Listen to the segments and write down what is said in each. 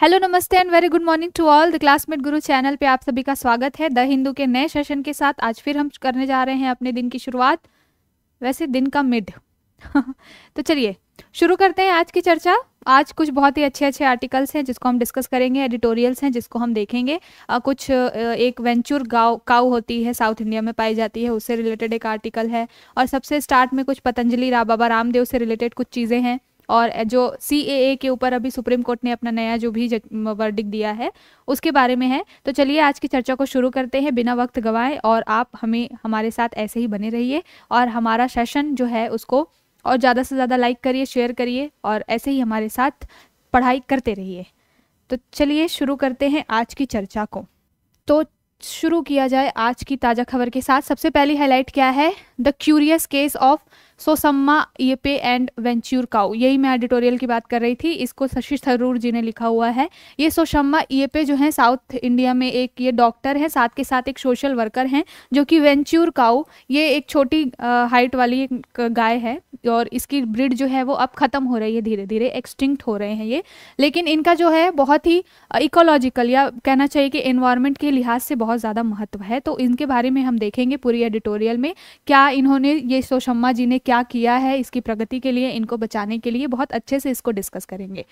hello नमस्ते and very good morning to all the classmate Guru channel पे आप सभी का स्वागत है द हिंदू के नए सेशन के साथ आज फिर हम करने जा रहे हैं अपने दिन की शुरुआत वैसे दिन का मिड तो चलिए शुरू करते हैं आज की चर्चा आज कुछ बहुत ही अच्छे अच्छे आर्टिकल्स हैं जिसको हम डिस्कस करेंगे एडिटोरियल्स हैं जिसको हम देखेंगे आ, कुछ एक वेंचुर गाव काउ होती है साउथ इंडिया में पाई जाती है उससे रिलेटेड एक आर्टिकल है और सबसे स्टार्ट में कुछ पतंजलि रा बाबा रामदेव से रिलेटेड कुछ चीज़ें हैं और जो सी के ऊपर अभी सुप्रीम कोर्ट ने अपना नया जो भी वर्डिक दिया है उसके बारे में है तो चलिए आज की चर्चा को शुरू करते हैं बिना वक्त गंवाए और आप हमें हमारे साथ ऐसे ही बने रहिए और हमारा सेशन जो है उसको और ज़्यादा से ज़्यादा लाइक करिए शेयर करिए और ऐसे ही हमारे साथ पढ़ाई करते रहिए तो चलिए शुरू करते हैं आज की चर्चा को तो शुरू किया जाए आज की ताज़ा खबर के साथ सबसे पहली हाईलाइट क्या है the curious case of Sosamma Iype and Vechur cow यही मैं एडिटोरियल की बात कर रही थी इसको शशि थरूर जी ने लिखा हुआ है ये सोसम्मा येपे जो है साउथ इंडिया में एक ये डॉक्टर है साथ के साथ एक सोशल वर्कर हैं जो कि वेंच्यूर काउ ये एक छोटी हाइट वाली गाय है और इसकी ब्रिड जो है वो अब ख़त्म हो रही है धीरे धीरे एक्सटिंक्ट हो रहे हैं ये लेकिन इनका जो है बहुत ही इकोलॉजिकल या कहना चाहिए कि इन्वायरमेंट के लिहाज से बहुत ज़्यादा महत्व है तो इनके बारे में हम देखेंगे पूरी एडिटोरियल में क्या इन्होंने ये सोशम्मा जी ने क्या क्या किया है इसकी प्रगति के लिए इनको बचाने के लिए बहुत अच्छे से इसको डिस्कस करेंगे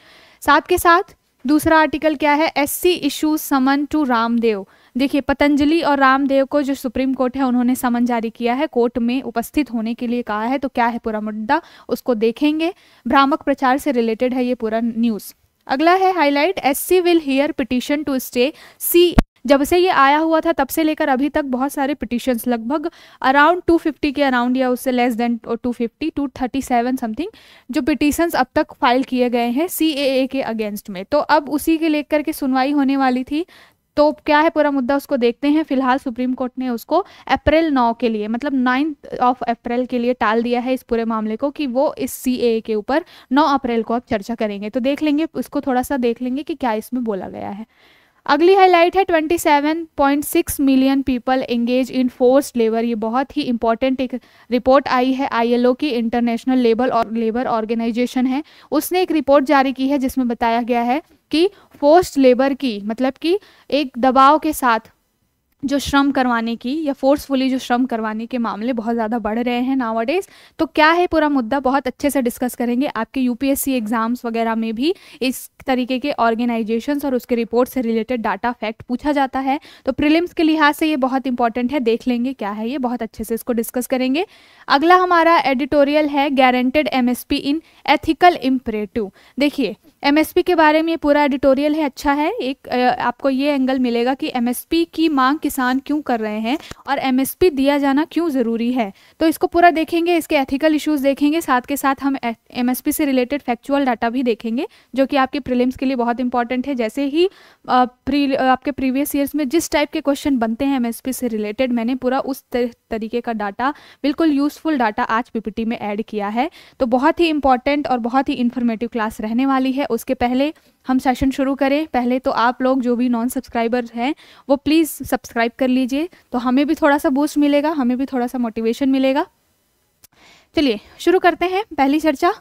साथ के साथ दूसरा आर्टिकल क्या है S C issue summon to Ramdev देखिए पतंजलि और रामदेव को जो सुप्रीम कोर्ट है उन्होंने समन जारी किया है कोर्ट में उपस्थित होने के लिए कहा है तो क्या है पूरा मुद्दा उसको देखेंगे भ्रामक प्रचार से रिलेटेड है ये पूरा न्यूज़ अगला है highlight S C will hear petition to stay C जब से ये आया हुआ था तब से लेकर अभी तक बहुत सारे पिटिशन लगभग अराउंड 250 के अराउंड या उससे लेस देन 250 237 समथिंग जो पिटिशन अब तक फाइल किए गए हैं सी के अगेंस्ट में तो अब उसी के लेकर के सुनवाई होने वाली थी तो क्या है पूरा मुद्दा उसको देखते हैं फिलहाल सुप्रीम कोर्ट ने उसको अप्रैल नौ के लिए मतलब नाइन्थ ऑफ अप्रैल के लिए टाल दिया है इस पूरे मामले को कि वो इस सी के ऊपर नौ अप्रैल को अब चर्चा करेंगे तो देख लेंगे उसको थोड़ा सा देख लेंगे कि क्या इसमें बोला गया है अगली हाईलाइट है 27.6 million people engage in force labour ये बहुत ही इंपॉर्टेंट एक रिपोर्ट आई है आईएलओ की इंटरनेशनल लेबर और लेबर ऑर्गेनाइजेशन है उसने एक रिपोर्ट जारी की है जिसमें बताया गया है कि फोर्स्ड लेबर की मतलब कि एक दबाव के साथ जो श्रम करवाने की या फोर्सफुली जो श्रम करवाने के मामले बहुत ज़्यादा बढ़ रहे हैं नावा तो क्या है पूरा मुद्दा बहुत अच्छे से डिस्कस करेंगे आपके यूपीएससी एग्ज़ाम्स वगैरह में भी इस तरीके के ऑर्गेनाइजेशंस और उसके रिपोर्ट से रिलेटेड डाटा फैक्ट पूछा जाता है तो प्रिलिम्स के लिहाज से ये बहुत इंपॉर्टेंट है देख लेंगे क्या है ये बहुत अच्छे से इसको डिस्कस करेंगे अगला हमारा एडिटोरियल है guaranteed MSP in ethical imperative देखिए एमएसपी के बारे में पूरा एडिटोरियल है अच्छा है एक आपको ये एंगल मिलेगा कि एमएसपी की मांग किसान क्यों कर रहे हैं और एमएसपी दिया जाना क्यों ज़रूरी है तो इसको पूरा देखेंगे इसके एथिकल इश्यूज देखेंगे साथ के साथ हम एमएसपी से रिलेटेड फैक्चुअल डाटा भी देखेंगे जो कि आपके प्रिलिम्स के लिए बहुत इंपॉर्टेंट है जैसे ही प्री आपके प्रीवियस ईयर्स में जिस टाइप के क्वेश्चन बनते हैं एमएसपी से रिलेटेड मैंने पूरा उस तरीके का डाटा बिल्कुल यूजफुल डाटा आज पीपीटी में ऐड किया है तो बहुत ही इंपॉर्टेंट और बहुत ही इन्फॉर्मेटिव क्लास रहने वाली है उसके पहले हम सेशन शुरू करें पहले तो आप लोग जो भी नॉन सब्सक्राइबर हैं वो प्लीज़ सब्सक्राइब कर लीजिए तो हमें भी थोड़ा सा बूस्ट मिलेगा हमें भी थोड़ा सा मोटिवेशन मिलेगा चलिए शुरू करते हैं पहली चर्चा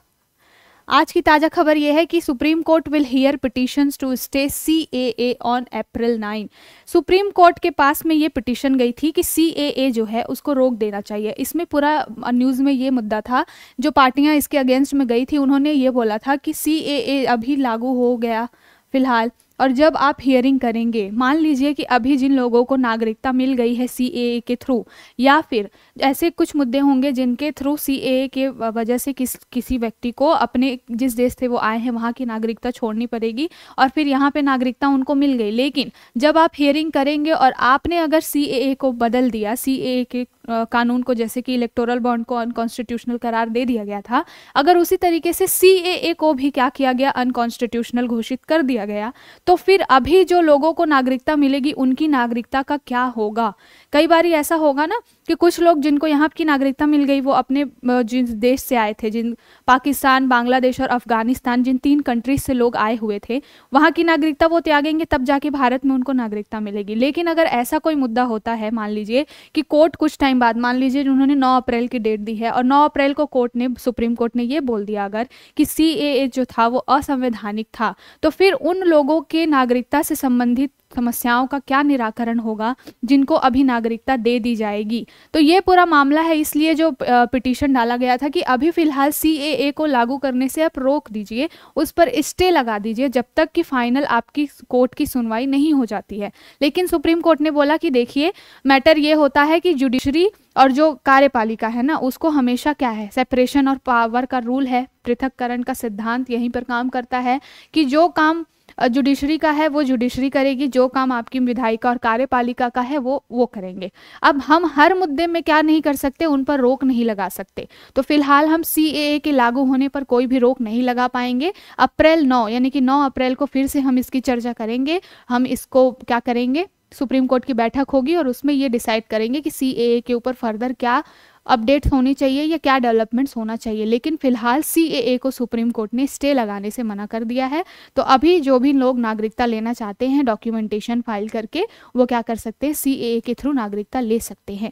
आज की ताज़ा खबर यह है कि supreme court will hear petitions to stay C A A on April nine supreme court के पास में ये पिटिशन गई थी कि सी ए ए जो है उसको रोक देना चाहिए इसमें पूरा न्यूज़ में ये मुद्दा था जो पार्टियां इसके अगेंस्ट में गई थी उन्होंने ये बोला था कि सी ए ए अभी लागू हो गया फिलहाल और जब आप हियरिंग करेंगे मान लीजिए कि अभी जिन लोगों को नागरिकता मिल गई है सी के थ्रू या फिर ऐसे कुछ मुद्दे होंगे जिनके थ्रू सी के वजह से किस किसी व्यक्ति को अपने जिस देश से वो आए हैं वहाँ की नागरिकता छोड़नी पड़ेगी और फिर यहाँ पे नागरिकता उनको मिल गई लेकिन जब आप हियरिंग करेंगे और आपने अगर सी को बदल दिया सी के कानून को जैसे कि इलेक्टोरल बॉन्ड को अनकॉन्स्टिट्यूशनल करार दे दिया गया था अगर उसी तरीके से सी को भी क्या किया गया अनकॉन्स्टिट्यूशनल घोषित कर दिया गया तो फिर अभी जो लोगों को नागरिकता मिलेगी उनकी नागरिकता का क्या होगा कई बार ऐसा होगा ना कि कुछ लोग जिनको यहाँ की नागरिकता मिल गई वो अपने जिस देश से आए थे जिन पाकिस्तान बांग्लादेश और अफगानिस्तान जिन तीन कंट्रीज से लोग आए हुए थे वहाँ की नागरिकता वो त्यागेंगे तब जाके भारत में उनको नागरिकता मिलेगी लेकिन अगर ऐसा कोई मुद्दा होता है मान लीजिए कि कोर्ट कुछ टाइम बाद मान लीजिए उन्होंने नौ अप्रैल की डेट दी है और नौ अप्रैल को कोर्ट ने सुप्रीम कोर्ट ने ये बोल दिया अगर कि सी जो था वो असंवैधानिक था तो फिर उन लोगों के नागरिकता से संबंधित समस्याओं का क्या निराकरण होगा जिनको अभी नागरिकता दे दी जाएगी तो ये पूरा मामला है इसलिए जो पिटिशन डाला गया था कि अभी फिलहाल सी को लागू करने से आप रोक दीजिए उस पर स्टे लगा दीजिए जब तक कि फाइनल आपकी कोर्ट की सुनवाई नहीं हो जाती है लेकिन सुप्रीम कोर्ट ने बोला कि देखिए मैटर ये होता है कि जुडिशरी और जो कार्यपालिका है ना उसको हमेशा क्या है सेपरेशन और पावर का रूल है पृथककरण का सिद्धांत यहीं पर काम करता है कि जो काम जुडिशरी का है वो जुडिशरी करेगी जो काम आपकी विधायिका और कार्यपालिका का है वो वो करेंगे अब हम हर मुद्दे में क्या नहीं कर सकते उन पर रोक नहीं लगा सकते तो फिलहाल हम सी के लागू होने पर कोई भी रोक नहीं लगा पाएंगे अप्रैल नौ यानी कि नौ अप्रैल को फिर से हम इसकी चर्चा करेंगे हम इसको क्या करेंगे सुप्रीम कोर्ट की बैठक होगी और उसमें ये डिसाइड करेंगे कि सी के ऊपर फर्दर क्या अपडेट्स होनी चाहिए या क्या डेवलपमेंट्स होना चाहिए लेकिन फिलहाल सी को सुप्रीम कोर्ट ने स्टे लगाने से मना कर दिया है तो अभी जो भी लोग नागरिकता लेना चाहते हैं डॉक्यूमेंटेशन फाइल करके वो क्या कर सकते हैं सी के थ्रू नागरिकता ले सकते हैं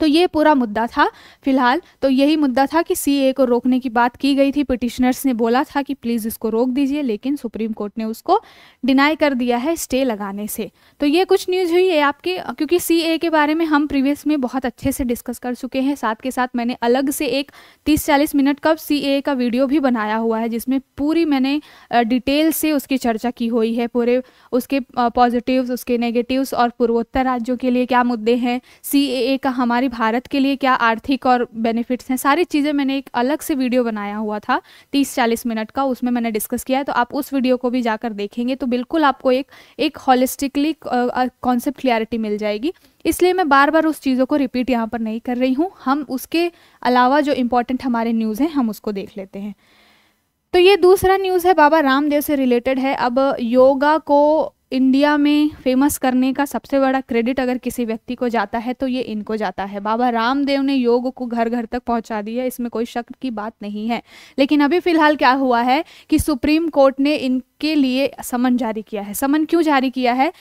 तो ये पूरा मुद्दा था फिलहाल तो यही मुद्दा था कि सी को रोकने की बात की गई थी पिटिशनर्स ने बोला था कि प्लीज़ इसको रोक दीजिए लेकिन सुप्रीम कोर्ट ने उसको डिनाई कर दिया है स्टे लगाने से तो ये कुछ न्यूज़ हुई है आपके क्योंकि सी के बारे में हम प्रीवियस में बहुत अच्छे से डिस्कस कर चुके हैं साथ के साथ मैंने अलग से एक तीस चालीस मिनट का सी का वीडियो भी बनाया हुआ है जिसमें पूरी मैंने डिटेल से उसकी चर्चा की हुई है पूरे उसके पॉजिटिव उसके नेगेटिव्स और पूर्वोत्तर राज्यों के लिए क्या मुद्दे हैं सी का हमारे हमारी भारत के लिए क्या आर्थिक और बेनिफिट्स हैं सारी चीज़ें मैंने एक अलग से वीडियो बनाया हुआ था तीस चालीस मिनट का उसमें मैंने डिस्कस किया है तो आप उस वीडियो को भी जाकर देखेंगे तो बिल्कुल आपको एक एक हॉलिस्टिकली कॉन्सेप्ट क्लियरिटी मिल जाएगी इसलिए मैं बार बार उस चीज़ों को रिपीट यहाँ पर नहीं कर रही हूँ हम उसके अलावा जो इम्पोर्टेंट हमारे न्यूज़ हैं हम उसको देख लेते हैं तो ये दूसरा न्यूज़ है बाबा रामदेव से रिलेटेड है अब योगा को इंडिया में फेमस करने का सबसे बड़ा क्रेडिट अगर किसी व्यक्ति को जाता है तो ये इनको जाता है बाबा रामदेव ने योग को घर घर तक पहुंचा दिया इसमें कोई शक की बात नहीं है लेकिन अभी फिलहाल क्या हुआ है कि सुप्रीम कोर्ट ने इनके लिए समन जारी किया है समन क्यों जारी किया है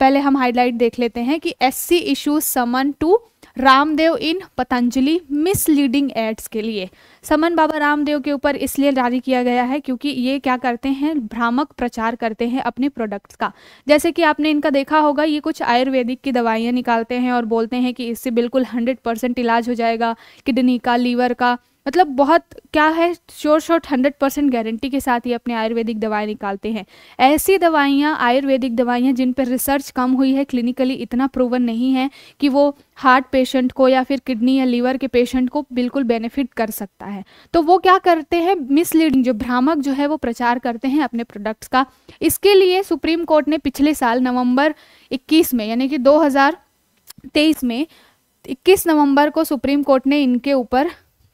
पहले हम हाईलाइट देख लेते हैं कि S C issue summon to Ramdev in Patanjali misleading ads के लिए समन बाबा रामदेव के ऊपर इसलिए जारी किया गया है क्योंकि ये क्या करते हैं भ्रामक प्रचार करते हैं अपने प्रोडक्ट्स का जैसे कि आपने इनका देखा होगा ये कुछ आयुर्वेदिक की दवाइयाँ निकालते हैं और बोलते हैं कि इससे बिल्कुल हंड्रेड इलाज हो जाएगा किडनी का लीवर का मतलब बहुत क्या है श्योर शोर हंड्रेड परसेंट गारंटी के साथ ही अपने आयुर्वेदिक दवाएं निकालते हैं ऐसी दवाइयाँ आयुर्वेदिक दवाइयां जिन पर रिसर्च कम हुई है क्लिनिकली इतना प्रूवन नहीं है कि वो हार्ट पेशेंट को या फिर किडनी या लीवर के पेशेंट को बिल्कुल बेनिफिट कर सकता है तो वो क्या करते हैं मिसलीडिंग जो भ्रामक जो है वो प्रचार करते हैं अपने प्रोडक्ट्स का इसके लिए सुप्रीम कोर्ट ने पिछले साल नवम्बर इक्कीस में यानी कि दो में 21 नवंबर को सुप्रीम कोर्ट ने इनके ऊपर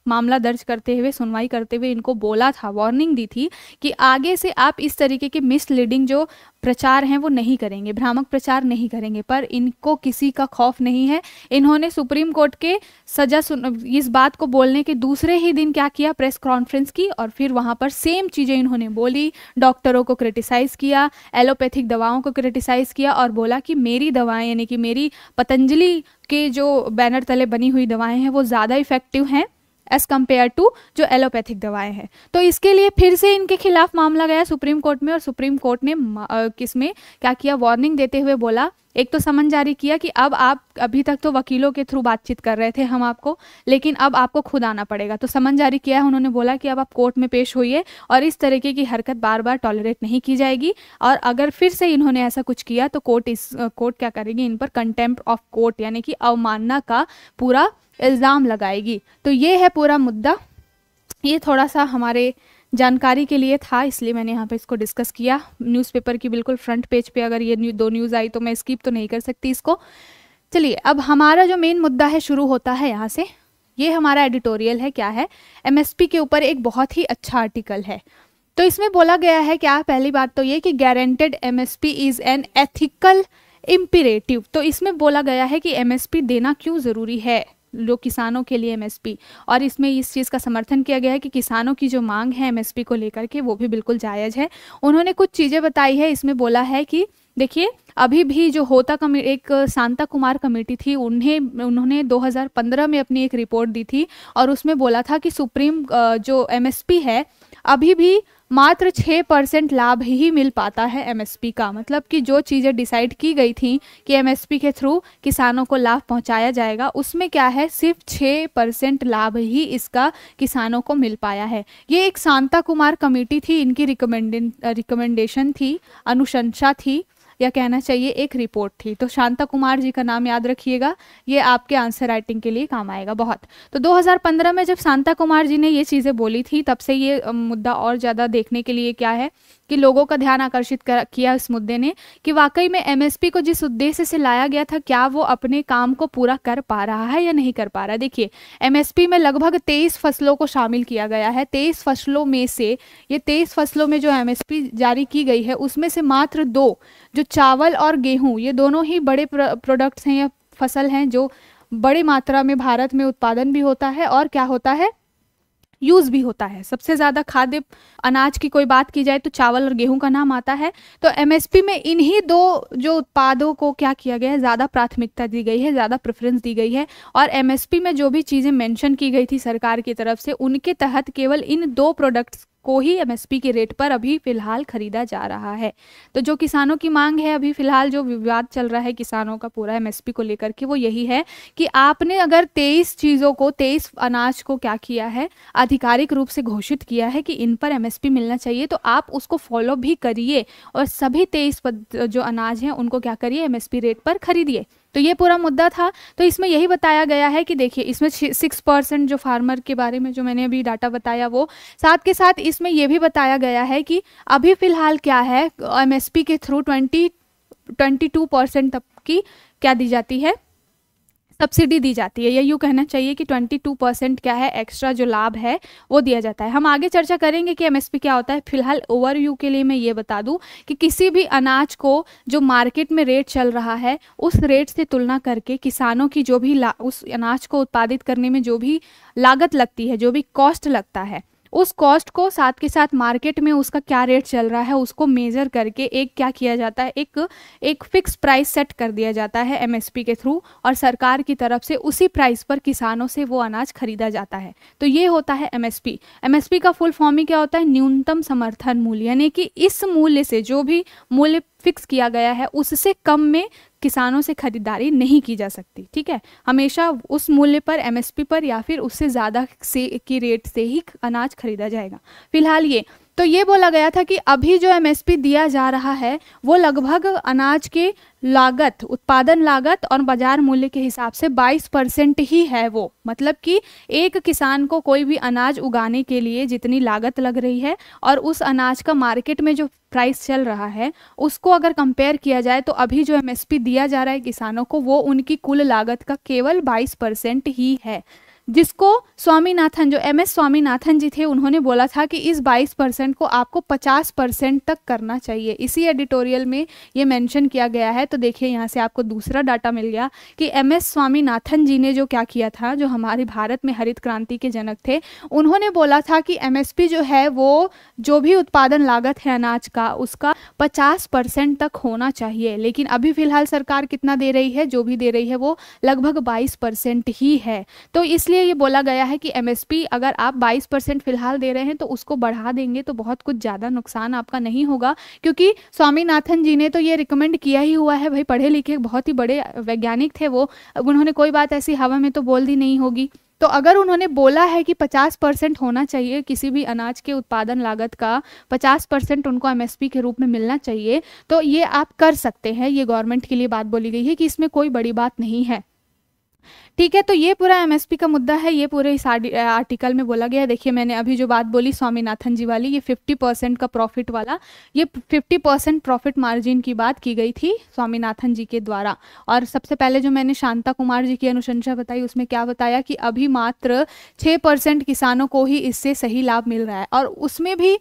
मामला दर्ज करते हुए सुनवाई करते हुए इनको बोला था वार्निंग दी थी कि आगे से आप इस तरीके के मिसलीडिंग जो प्रचार हैं वो नहीं करेंगे भ्रामक प्रचार नहीं करेंगे पर इनको किसी का खौफ नहीं है इन्होंने सुप्रीम कोर्ट के सजा सुन इस बात को बोलने के दूसरे ही दिन क्या किया प्रेस कॉन्फ्रेंस की और फिर वहाँ पर सेम चीज़ें इन्होंने बोली डॉक्टरों को क्रिटिसाइज़ किया एलोपैथिक दवाओं को क्रिटिसाइज़ किया और बोला कि मेरी दवाएँ यानी कि मेरी पतंजलि के जो बैनर तले बनी हुई दवाएँ हैं वो ज़्यादा इफ़ेक्टिव हैं एज कम्पेयर टू जो एलोपैथिक दवाएं हैं तो इसके लिए फिर से इनके खिलाफ मामला गया सुप्रीम कोर्ट में और सुप्रीम कोर्ट ने किस में क्या किया वार्निंग देते हुए बोला एक तो समन जारी किया कि अब आप अभी तक तो वकीलों के थ्रू बातचीत कर रहे थे हम आपको लेकिन अब आपको खुद आना पड़ेगा तो समन जारी किया है उन्होंने बोला कि अब आप कोर्ट में पेश होइए और इस तरीके की हरकत बार बार टॉलरेट नहीं की जाएगी और अगर फिर से इन्होंने ऐसा कुछ किया तो कोर्ट इस कोर्ट क्या करेगी इन पर कंटेम्प्ट ऑफ कोर्ट यानी कि अवमानना का पूरा इल्ज़ाम लगाएगी तो ये है पूरा मुद्दा ये थोड़ा सा हमारे जानकारी के लिए था इसलिए मैंने यहाँ पे इसको डिस्कस किया न्यूज़पेपर की बिल्कुल फ्रंट पेज पे अगर ये न्यू, दो न्यूज़ आई तो मैं स्किप तो नहीं कर सकती इसको चलिए अब हमारा जो मेन मुद्दा है शुरू होता है यहाँ से ये हमारा एडिटोरियल है क्या है एमएसपी के ऊपर एक बहुत ही अच्छा आर्टिकल है तो इसमें बोला गया है क्या पहली बात तो ये कि guaranteed M is an ethical imperative तो इसमें बोला गया है कि एम देना क्यों ज़रूरी है जो किसानों के लिए एमएसपी और इसमें इस चीज़ का समर्थन किया गया है कि किसानों की जो मांग है एमएसपी को लेकर के वो भी बिल्कुल जायज़ है उन्होंने कुछ चीज़ें बताई है इसमें बोला है कि देखिए अभी भी जो होता कमी एक शांता कुमार कमेटी थी उन्हें उन्होंने 2015 में अपनी एक रिपोर्ट दी थी और उसमें बोला था कि सुप्रीम जो एमएसपी है अभी भी मात्र छः परसेंट लाभ ही मिल पाता है एमएसपी का मतलब कि जो चीज़ें डिसाइड की गई थी कि एमएसपी के थ्रू किसानों को लाभ पहुंचाया जाएगा उसमें क्या है सिर्फ छः परसेंट लाभ ही इसका किसानों को मिल पाया है ये एक शांता कुमार कमेटी थी इनकी रिकमेंडेशन थी अनुशंसा थी या कहना चाहिए एक रिपोर्ट थी तो शांता कुमार जी का नाम याद रखिएगा ये आपके आंसर राइटिंग के लिए काम आएगा बहुत तो 2015 में जब शांता कुमार जी ने ये चीज़ें बोली थी तब से ये मुद्दा और ज़्यादा देखने के लिए क्या है कि लोगों का ध्यान आकर्षित किया इस मुद्दे ने कि वाकई में एम को जिस उद्देश्य से लाया गया था क्या वो अपने काम को पूरा कर पा रहा है या नहीं कर पा रहा देखिए एमएसपी में लगभग तेईस फसलों को शामिल किया गया है तेईस फसलों में से ये तेईस फसलों में जो एम जारी की गई है उसमें से मात्र दो जो चावल और गेहूँ ये दोनों ही बड़े प्रोडक्ट्स हैं या फसल हैं जो बड़ी मात्रा में भारत में उत्पादन भी होता है और क्या होता है यूज़ भी होता है सबसे ज़्यादा खाद्य अनाज की कोई बात की जाए तो चावल और गेहूं का नाम आता है तो एमएसपी में इन्हीं दो जो उत्पादों को क्या किया गया है ज़्यादा प्राथमिकता दी गई है ज़्यादा प्रेफरेंस दी गई है और एमएसपी में जो भी चीज़ें मेंशन की गई थी सरकार की तरफ से उनके तहत केवल इन दो प्रोडक्ट्स को ही एमएसपी के रेट पर अभी फिलहाल खरीदा जा रहा है तो जो किसानों की मांग है अभी फिलहाल जो विवाद चल रहा है किसानों का पूरा एमएसपी को लेकर के वो यही है कि आपने अगर तेईस चीज़ों को तेईस अनाज को क्या किया है आधिकारिक रूप से घोषित किया है कि इन पर एमएसपी मिलना चाहिए तो आप उसको फॉलो भी करिए और सभी तेईस जो अनाज हैं उनको क्या करिए एमएसपी रेट पर खरीदिए तो ये पूरा मुद्दा था तो इसमें यही बताया गया है कि देखिए इसमें सिक्स परसेंट जो फार्मर के बारे में जो मैंने अभी डाटा बताया वो साथ के साथ इसमें यह भी बताया गया है कि अभी फ़िलहाल क्या है एमएसपी के through twenty twenty two percent तक की क्या दी जाती है सब्सिडी दी जाती है या यूँ कहना चाहिए कि 22 परसेंट क्या है एक्स्ट्रा जो लाभ है वो दिया जाता है हम आगे चर्चा करेंगे कि एमएसपी क्या होता है फिलहाल ओवरव्यू के लिए मैं ये बता दूं कि किसी भी अनाज को जो मार्केट में रेट चल रहा है उस रेट से तुलना करके किसानों की जो भी उस अनाज को उत्पादित करने में जो भी लागत लगती है जो भी कॉस्ट लगता है उस कॉस्ट को साथ के साथ मार्केट में उसका क्या रेट चल रहा है उसको मेज़र करके एक क्या किया जाता है एक एक फिक्स प्राइस सेट कर दिया जाता है एमएसपी के थ्रू और सरकार की तरफ से उसी प्राइस पर किसानों से वो अनाज खरीदा जाता है तो ये होता है एमएसपी एमएसपी का फुल फॉर्म ही क्या होता है न्यूनतम समर्थन मूल्य यानी कि इस मूल्य से जो भी मूल्य फिक्स किया गया है उससे कम में किसानों से ख़रीदारी नहीं की जा सकती ठीक है हमेशा उस मूल्य पर एमएसपी पर या फिर उससे ज़्यादा से की रेट से ही अनाज खरीदा जाएगा फिलहाल ये तो ये बोला गया था कि अभी जो एमएसपी दिया जा रहा है वो लगभग अनाज के लागत उत्पादन लागत और बाजार मूल्य के हिसाब से 22 परसेंट ही है वो मतलब कि एक किसान को कोई भी अनाज उगाने के लिए जितनी लागत लग रही है और उस अनाज का मार्केट में जो प्राइस चल रहा है उसको अगर कंपेयर किया जाए तो अभी जो एमएसपी दिया जा रहा है किसानों को वो उनकी कुल लागत का केवल 22 परसेंट ही है जिसको स्वामीनाथन जो एम एस स्वामीनाथन जी थे उन्होंने बोला था कि इस 22 परसेंट को आपको 50 परसेंट तक करना चाहिए इसी एडिटोरियल में ये मेंशन किया गया है तो देखिए यहाँ से आपको दूसरा डाटा मिल गया कि एम एस स्वामीनाथन जी ने जो क्या किया था जो हमारे भारत में हरित क्रांति के जनक थे उन्होंने बोला था कि एम जो है वो जो भी उत्पादन लागत है अनाज का उसका पचास तक होना चाहिए लेकिन अभी फिलहाल सरकार कितना दे रही है जो भी दे रही है वो लगभग बाईस ही है तो इसलिए इसीलिए ये बोला गया है कि एमएसपी अगर आप 22 परसेंट फिलहाल दे रहे हैं तो उसको बढ़ा देंगे तो बहुत कुछ ज़्यादा नुकसान आपका नहीं होगा क्योंकि स्वामीनाथन जी ने तो ये रिकमेंड किया ही हुआ है भाई पढ़े लिखे बहुत ही बड़े वैज्ञानिक थे वो उन्होंने कोई बात ऐसी हवा में तो बोल दी नहीं होगी तो अगर उन्होंने बोला है कि 50 परसेंट होना चाहिए किसी भी अनाज के उत्पादन लागत का 50 परसेंट उनको एमएसपी के रूप में मिलना चाहिए तो ये आप कर सकते हैं ये गवर्नमेंट के लिए बात बोली गई है कि इसमें कोई बड़ी बात नहीं है ठीक है तो ये पूरा एमएसपी का मुद्दा है ये पूरे इस आर्टिकल में बोला गया है देखिए मैंने अभी जो बात बोली स्वामीनाथन जी वाली ये 50 परसेंट का प्रॉफिट वाला ये 50 परसेंट प्रॉफिट मार्जिन की बात की गई थी स्वामीनाथन जी के द्वारा और सबसे पहले जो मैंने शांता कुमार जी की अनुशंसा बताई उसमें क्या बताया कि अभी मात्र छः किसानों को ही इससे सही लाभ मिल रहा है और उसमें भी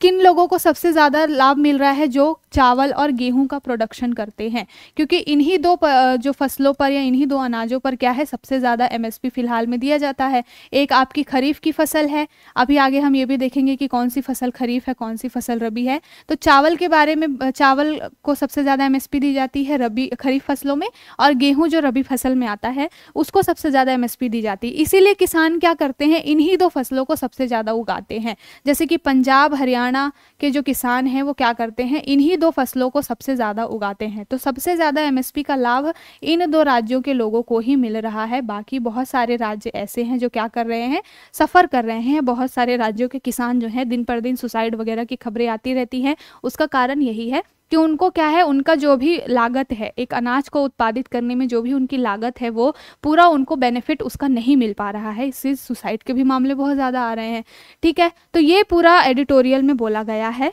किन लोगों को सबसे ज़्यादा लाभ मिल रहा है जो चावल और गेहूं का प्रोडक्शन करते हैं क्योंकि इन्हीं दो जो फसलों पर या इन्हीं दो अनाजों पर क्या है सबसे ज़्यादा एमएसपी फिलहाल में दिया जाता है एक आपकी खरीफ की फसल है अभी आगे हम ये भी देखेंगे कि कौन सी फसल खरीफ है कौन सी फसल रबी है तो चावल के बारे में चावल को सबसे ज़्यादा एम दी जाती है रबी खरीफ फसलों में और गेहूँ जो रबी फसल में आता है उसको सबसे ज़्यादा एम दी जाती है इसीलिए किसान क्या करते हैं इन्हीं दो फसलों को सबसे ज़्यादा उगाते हैं जैसे कि पंजाब हरियाणा के जो किसान हैं वो क्या करते हैं इन्हीं दो फसलों को सबसे ज़्यादा उगाते हैं तो सबसे ज़्यादा एमएसपी का लाभ इन दो राज्यों के लोगों को ही मिल रहा है बाकी बहुत सारे राज्य ऐसे हैं जो क्या कर रहे हैं सफ़र कर रहे हैं बहुत सारे राज्यों के किसान जो है दिन पर दिन सुसाइड वगैरह की खबरें आती रहती है उसका कारण यही है कि उनको क्या है उनका जो भी लागत है एक अनाज को उत्पादित करने में जो भी उनकी लागत है वो पूरा उनको बेनिफिट उसका नहीं मिल पा रहा है इससे सुसाइड के भी मामले बहुत ज़्यादा आ रहे हैं ठीक है तो ये पूरा एडिटोरियल में बोला गया है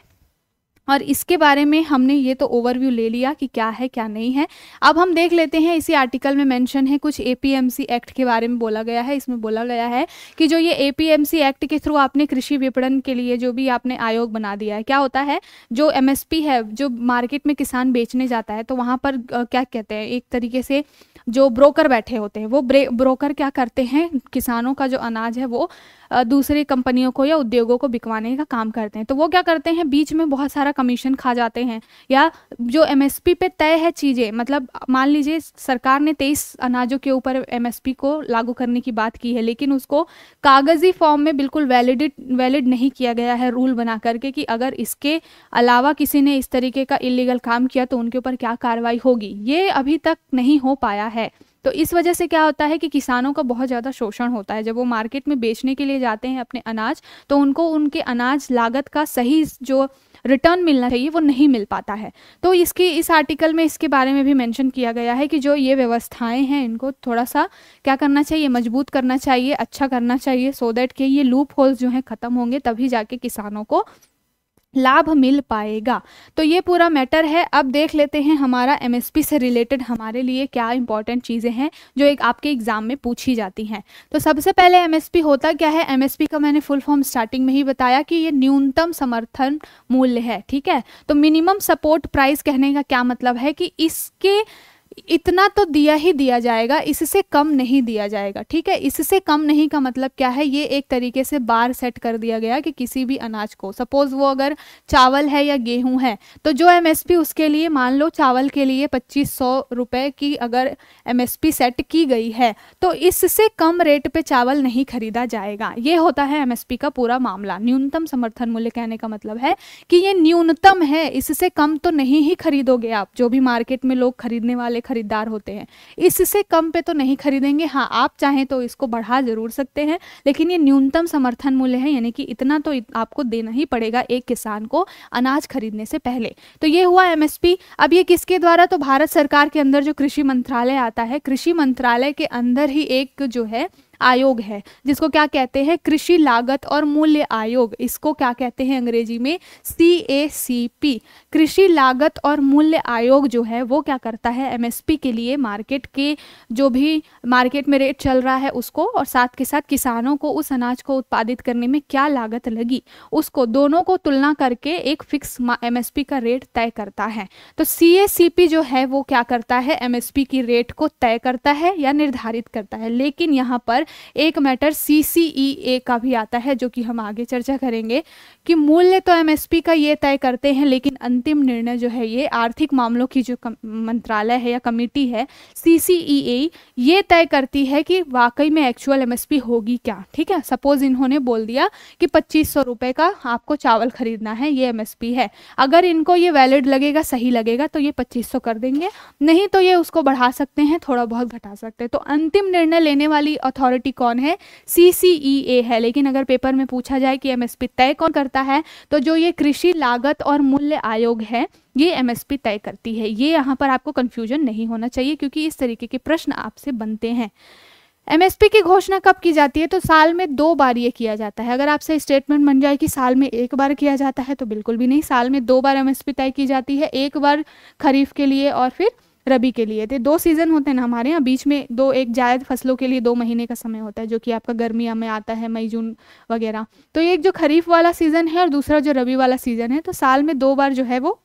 और इसके बारे में हमने ये तो ओवरव्यू ले लिया कि क्या है क्या नहीं है अब हम देख लेते हैं इसी आर्टिकल में मेंशन है कुछ एपीएमसी एक्ट के बारे में बोला गया है इसमें बोला गया है कि जो ये एपीएमसी एक्ट के थ्रू आपने कृषि विपणन के लिए जो भी आपने आयोग बना दिया है क्या होता है जो एम है जो मार्केट में किसान बेचने जाता है तो वहाँ पर क्या कहते हैं एक तरीके से जो ब्रोकर बैठे होते हैं वो ब्रोकर क्या करते हैं किसानों का जो अनाज है वो दूसरी कंपनियों को या उद्योगों को बिकवाने का काम करते हैं तो वो क्या करते हैं बीच में बहुत सारा कमीशन खा जाते हैं या जो एमएसपी पे तय है चीज़ें मतलब मान लीजिए सरकार ने तेईस अनाजों के ऊपर एमएसपी को लागू करने की बात की है लेकिन उसको कागजी फॉर्म में बिल्कुल वैलिड वैलिड नहीं किया गया है रूल बना करके कि अगर इसके अलावा किसी ने इस तरीके का इलीगल काम किया तो उनके ऊपर क्या कार्रवाई होगी ये अभी तक नहीं हो पाया है तो इस वजह से क्या होता है कि किसानों का बहुत ज़्यादा शोषण होता है जब वो मार्केट में बेचने के लिए जाते हैं अपने अनाज तो उनको उनके अनाज लागत का सही जो रिटर्न मिलना चाहिए वो नहीं मिल पाता है तो इसकी इस आर्टिकल में इसके बारे में भी मैंशन किया गया है कि जो ये व्यवस्थाएं हैं इनको थोड़ा सा क्या करना चाहिए मजबूत करना चाहिए अच्छा करना चाहिए सो so दैट ये लूप होल्स जो हैं ख़त्म होंगे तभी जाके किसानों को लाभ मिल पाएगा तो ये पूरा मैटर है अब देख लेते हैं हमारा एमएसपी से रिलेटेड हमारे लिए क्या इंपॉर्टेंट चीज़ें हैं जो एक आपके एग्ज़ाम में पूछी जाती हैं तो सबसे पहले एमएसपी होता क्या है एमएसपी का मैंने फुल फॉर्म स्टार्टिंग में ही बताया कि ये न्यूनतम समर्थन मूल्य है ठीक है तो मिनिमम सपोर्ट प्राइस कहने का क्या मतलब है कि इसके इतना तो दिया ही दिया जाएगा इससे कम नहीं दिया जाएगा ठीक है इससे कम नहीं का मतलब क्या है ये एक तरीके से बार सेट कर दिया गया कि किसी भी अनाज को सपोज वो अगर चावल है या गेहूं है तो जो एमएसपी उसके लिए मान लो चावल के लिए पच्चीस सौ रुपये की अगर एमएसपी सेट की गई है तो इससे कम रेट पे चावल नहीं खरीदा जाएगा ये होता है एमएसपी का पूरा मामला न्यूनतम समर्थन मूल्य कहने का मतलब है कि ये न्यूनतम है इससे कम तो नहीं ही खरीदोगे आप जो भी मार्केट में लोग खरीदने वाले खरीदार होते हैं इससे कम पे तो नहीं खरीदेंगे हाँ आप चाहें तो इसको बढ़ा जरूर सकते हैं लेकिन ये न्यूनतम समर्थन मूल्य है यानी कि इतना तो आपको देना ही पड़ेगा एक किसान को अनाज खरीदने से पहले तो ये हुआ एम अब ये किसके द्वारा तो भारत सरकार के अंदर जो कृषि मंत्रालय आता है कृषि मंत्रालय के अंदर ही एक जो है आयोग है जिसको क्या कहते हैं कृषि लागत और मूल्य आयोग इसको क्या कहते हैं अंग्रेजी में सी ए सी पी कृषि लागत और मूल्य आयोग जो है वो क्या करता है एमएसपी के लिए मार्केट के जो भी मार्केट में रेट चल रहा है उसको और साथ के साथ किसानों को उस अनाज को उत्पादित करने में क्या लागत लगी उसको दोनों को तुलना करके एक फिक्स एमएसपी का रेट तय करता है तो पी जो है वो क्या करता है पी की रेट को तय करता है या निर्धारित करता है लेकिन यहाँ पर एक मैटर सी e का भी आता है जो कि हम आगे चर्चा करेंगे कि मूल्य तो एमएसपी का ये तय करते हैं लेकिन अंतिम निर्णय जो है ये आर्थिक मामलों की जो मंत्रालय है या कमेटी है सी e ये तय करती है कि वाकई में एक्चुअल एमएसपी होगी क्या ठीक है सपोज इन्होंने बोल दिया कि पच्चीस सौ का आपको चावल खरीदना है ये एमएसपी है अगर इनको ये वैलिड लगेगा सही लगेगा तो ये पच्चीस सौ कर देंगे नहीं तो ये उसको बढ़ा सकते हैं थोड़ा बहुत घटा सकते हैं तो अंतिम निर्णय लेने वाली अथॉरिटी अथॉरिटी कौन है सी e है लेकिन अगर पेपर में पूछा जाए कि एमएसपी तय कौन करता है तो जो ये कृषि लागत और मूल्य आयोग है ये एमएसपी तय करती है ये यहाँ पर आपको कन्फ्यूजन नहीं होना चाहिए क्योंकि इस तरीके के प्रश्न आपसे बनते हैं एमएसपी की घोषणा कब की जाती है तो साल में दो बार ये किया जाता है अगर आपसे स्टेटमेंट बन जाए कि साल में एक बार किया जाता है तो बिल्कुल भी नहीं साल में दो बार एमएसपी तय की जाती है एक बार खरीफ के लिए और फिर रबी के लिए थे दो सीज़न होते हैं ना हमारे यहाँ बीच में दो एक जायद फसलों के लिए दो महीने का समय होता है जो कि आपका गर्मिया में आता है मई जून वगैरह तो एक जो खरीफ वाला सीज़न है और दूसरा जो रबी वाला सीज़न है तो साल में दो बार जो है वो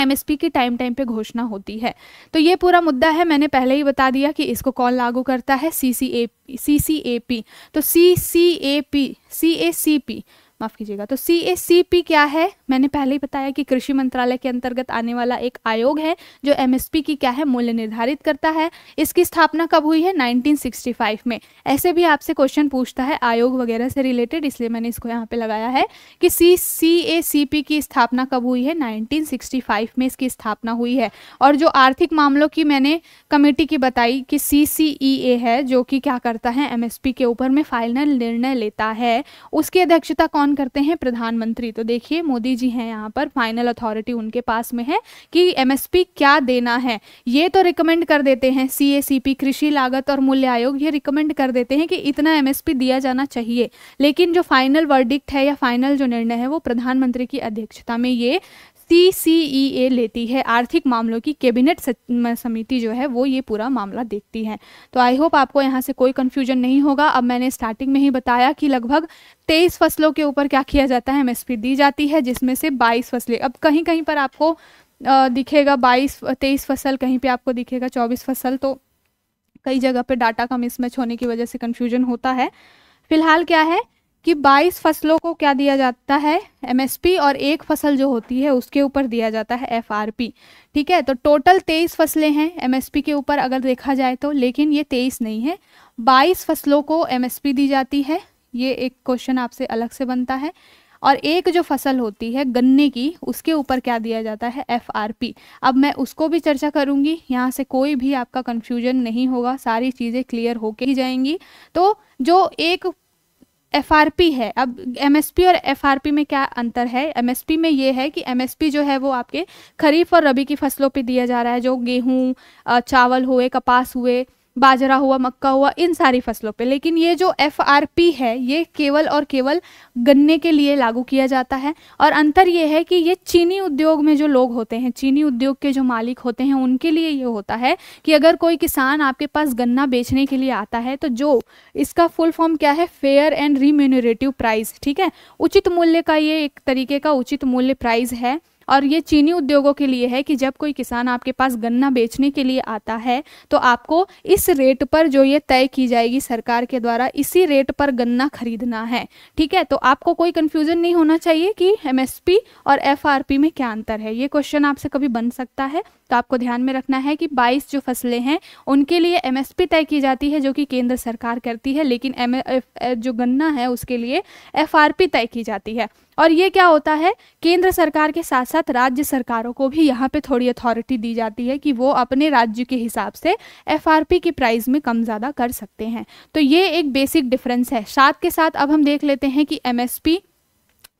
एमएसपी की टाइम टाइम पे घोषणा होती है तो ये पूरा मुद्दा है मैंने पहले ही बता दिया कि इसको कौन लागू करता है सी सी ए सी सी ए पी तो सी सी A P C A C P माफ़ कीजिएगा तो सी ए सी पी क्या है मैंने पहले ही बताया कि कृषि मंत्रालय के अंतर्गत आने वाला एक आयोग है जो एमएसपी की क्या है मूल्य निर्धारित करता है इसकी स्थापना कब हुई है 1965 में ऐसे भी आपसे क्वेश्चन पूछता है आयोग वगैरह से रिलेटेड इसलिए मैंने इसको यहाँ पे लगाया है कि सी सी ए सी पी की स्थापना कब हुई है फाइव में इसकी स्थापना हुई है और जो आर्थिक मामलों की मैंने कमेटी की बताई कि सी सी ई ए है जो कि क्या करता है पी के ऊपर में फाइनल निर्णय लेता है उसकी अध्यक्षता कौन कौन करते हैं प्रधानमंत्री तो देखिए मोदी जी हैं यहाँ पर फाइनल अथॉरिटी उनके पास में है कि एमएसपी क्या देना है ये तो रिकमेंड कर देते हैं सीएसीपी कृषि लागत और मूल्य आयोग ये रिकमेंड कर देते हैं कि इतना एमएसपी दिया जाना चाहिए लेकिन जो फाइनल वर्डिक्ट है या फाइनल जो निर्णय है वो प्रधानमंत्री की अध्यक्षता में ये टी लेती है आर्थिक मामलों की कैबिनेट समिति जो है वो ये पूरा मामला देखती है तो आई होप आपको यहाँ से कोई कन्फ्यूजन नहीं होगा अब मैंने स्टार्टिंग में ही बताया कि लगभग तेईस फसलों के ऊपर क्या किया जाता है एमएसपी दी जाती है जिसमें से बाईस फसलें अब कहीं कहीं पर आपको दिखेगा बाईस तेईस फसल कहीं पर आपको दिखेगा चौबीस फसल तो कई जगह पर डाटा का मिसमैच होने की वजह से कन्फ्यूजन होता है फिलहाल क्या है कि 22 फसलों को क्या दिया जाता है एमएसपी और एक फसल जो होती है उसके ऊपर दिया जाता है एफआरपी ठीक है तो टोटल 23 फसलें हैं एमएसपी के ऊपर अगर देखा जाए तो लेकिन ये 23 नहीं है 22 फसलों को एमएसपी दी जाती है ये एक क्वेश्चन आपसे अलग से बनता है और एक जो फसल होती है गन्ने की उसके ऊपर क्या दिया जाता है एफ अब मैं उसको भी चर्चा करूंगी यहाँ से कोई भी आपका कन्फ्यूजन नहीं होगा सारी चीज़ें क्लियर होके ही जाएंगी तो जो एक एफ है अब एम और एफ में क्या अंतर है एम में ये है कि एम जो है वो आपके खरीफ और रबी की फसलों पे दिया जा रहा है जो गेहूँ चावल हुए कपास हुए बाजरा हुआ मक्का हुआ इन सारी फसलों पे लेकिन ये जो एफ आर पी है ये केवल और केवल गन्ने के लिए लागू किया जाता है और अंतर ये है कि ये चीनी उद्योग में जो लोग होते हैं चीनी उद्योग के जो मालिक होते हैं उनके लिए ये होता है कि अगर कोई किसान आपके पास गन्ना बेचने के लिए आता है तो जो इसका फुल फॉर्म क्या है फेयर एंड रिम्यूनरेटिव प्राइस ठीक है उचित मूल्य का ये एक तरीके का उचित मूल्य प्राइज़ है और ये चीनी उद्योगों के लिए है कि जब कोई किसान आपके पास गन्ना बेचने के लिए आता है तो आपको इस रेट पर जो ये तय की जाएगी सरकार के द्वारा इसी रेट पर गन्ना खरीदना है ठीक है तो आपको कोई कन्फ्यूज़न नहीं होना चाहिए कि एम और एफ में क्या अंतर है ये क्वेश्चन आपसे कभी बन सकता है तो आपको ध्यान में रखना है कि 22 जो फसलें हैं उनके लिए एमएसपी तय की जाती है जो कि केंद्र सरकार करती है लेकिन एम जो गन्ना है उसके लिए एफ तय की जाती है और ये क्या होता है केंद्र सरकार के साथ साथ राज्य सरकारों को भी यहाँ पे थोड़ी अथॉरिटी दी जाती है कि वो अपने राज्य के हिसाब से एफ की प्राइस में कम ज़्यादा कर सकते हैं तो ये एक बेसिक डिफरेंस है साथ के साथ अब हम देख लेते हैं कि एम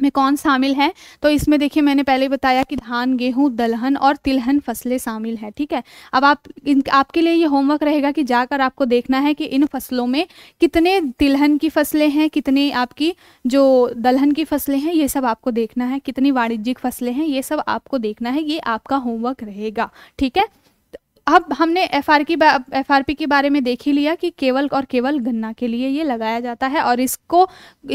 में कौन शामिल है तो इसमें देखिए मैंने पहले बताया कि धान गेहूं दलहन और तिलहन फसलें शामिल हैं ठीक है अब आप इन आपके लिए ये होमवर्क रहेगा कि जाकर आपको देखना है कि इन फसलों में कितने तिलहन की फसलें हैं कितने आपकी जो दलहन की फसलें हैं ये सब आपको देखना है कितनी वाणिज्यिक फसलें हैं ये सब आपको देखना है ये आपका होमवर्क रहेगा ठीक है अब हमने एफ आर की एफ आर पी के बारे में देख ही लिया कि केवल और केवल गन्ना के लिए ये लगाया जाता है और इसको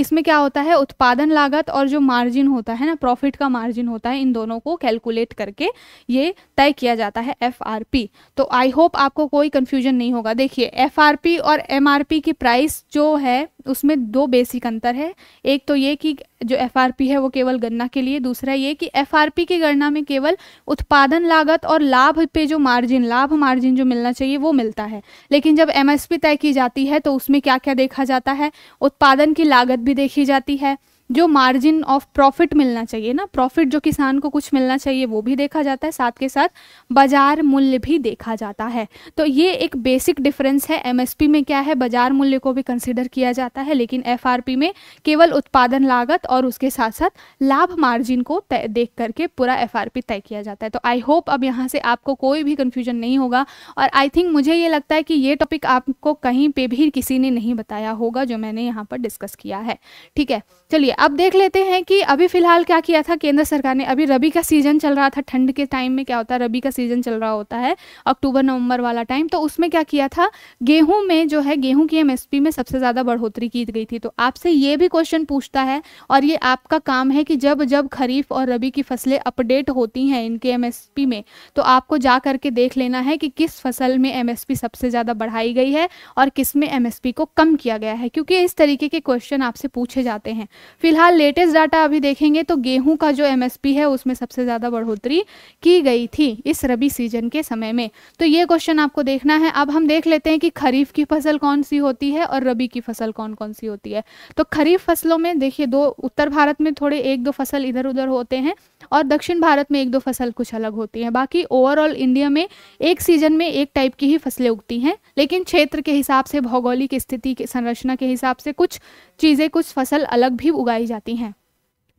इसमें क्या होता है उत्पादन लागत और जो मार्जिन होता है ना प्रॉफिट का मार्जिन होता है इन दोनों को कैलकुलेट करके ये तय किया जाता है एफ आर पी तो आई होप आपको कोई कन्फ्यूजन नहीं होगा देखिए एफ आर पी और एम आर पी की प्राइस जो है उसमें दो बेसिक अंतर है एक तो ये कि जो एफ है वो केवल गन्ना के लिए दूसरा ये कि एफ की गणना में केवल उत्पादन लागत और लाभ पे जो मार्जिन लाभ मार्जिन जो मिलना चाहिए वो मिलता है लेकिन जब एम तय की जाती है तो उसमें क्या क्या देखा जाता है उत्पादन की लागत भी देखी जाती है जो मार्जिन ऑफ प्रॉफिट मिलना चाहिए ना प्रॉफिट जो किसान को कुछ मिलना चाहिए वो भी देखा जाता है साथ के साथ बाजार मूल्य भी देखा जाता है तो ये एक बेसिक डिफरेंस है एमएसपी में क्या है बाजार मूल्य को भी कंसिडर किया जाता है लेकिन एफआरपी में केवल उत्पादन लागत और उसके साथ साथ लाभ मार्जिन को तय देख करके पूरा एफ तय किया जाता है तो आई होप अब यहाँ से आपको कोई भी कन्फ्यूजन नहीं होगा और आई थिंक मुझे ये लगता है कि ये टॉपिक आपको कहीं पे भी किसी ने नहीं बताया होगा जो मैंने यहाँ पर डिस्कस किया है ठीक है चलिए अब देख लेते हैं कि अभी फिलहाल क्या किया था केंद्र सरकार ने अभी रबी का सीजन चल रहा था ठंड के टाइम में क्या होता है रबी का सीजन चल रहा होता है अक्टूबर नवंबर वाला टाइम तो उसमें क्या किया था गेहूं में जो है गेहूं की एमएसपी में सबसे ज़्यादा बढ़ोतरी की गई थी तो आपसे ये भी क्वेश्चन पूछता है और ये आपका काम है कि जब जब खरीफ और रबी की फसलें अपडेट होती हैं इनके एम में तो आपको जा करके देख लेना है कि किस फसल में एमएसपी सबसे ज़्यादा बढ़ाई गई है और किस में एम को कम किया गया है क्योंकि इस तरीके के क्वेश्चन आपसे पूछे जाते हैं फिर फिलहाल लेटेस्ट डाटा अभी देखेंगे तो गेहूं का जो एमएसपी है उसमें सबसे ज़्यादा बढ़ोतरी की गई थी इस रबी सीजन के समय में तो ये क्वेश्चन आपको देखना है अब हम देख लेते हैं कि खरीफ की फसल कौन सी होती है और रबी की फसल कौन कौन सी होती है तो खरीफ फसलों में देखिए दो उत्तर भारत में थोड़े एक दो फसल इधर उधर होते हैं और दक्षिण भारत में एक दो फसल कुछ अलग होती हैं बाकी ओवरऑल इंडिया में एक सीजन में एक टाइप की ही फसलें उगती हैं लेकिन क्षेत्र के हिसाब से भौगोलिक स्थिति के संरचना के हिसाब से कुछ चीज़ें कुछ फसल अलग भी उगाई उगाई जाती हैं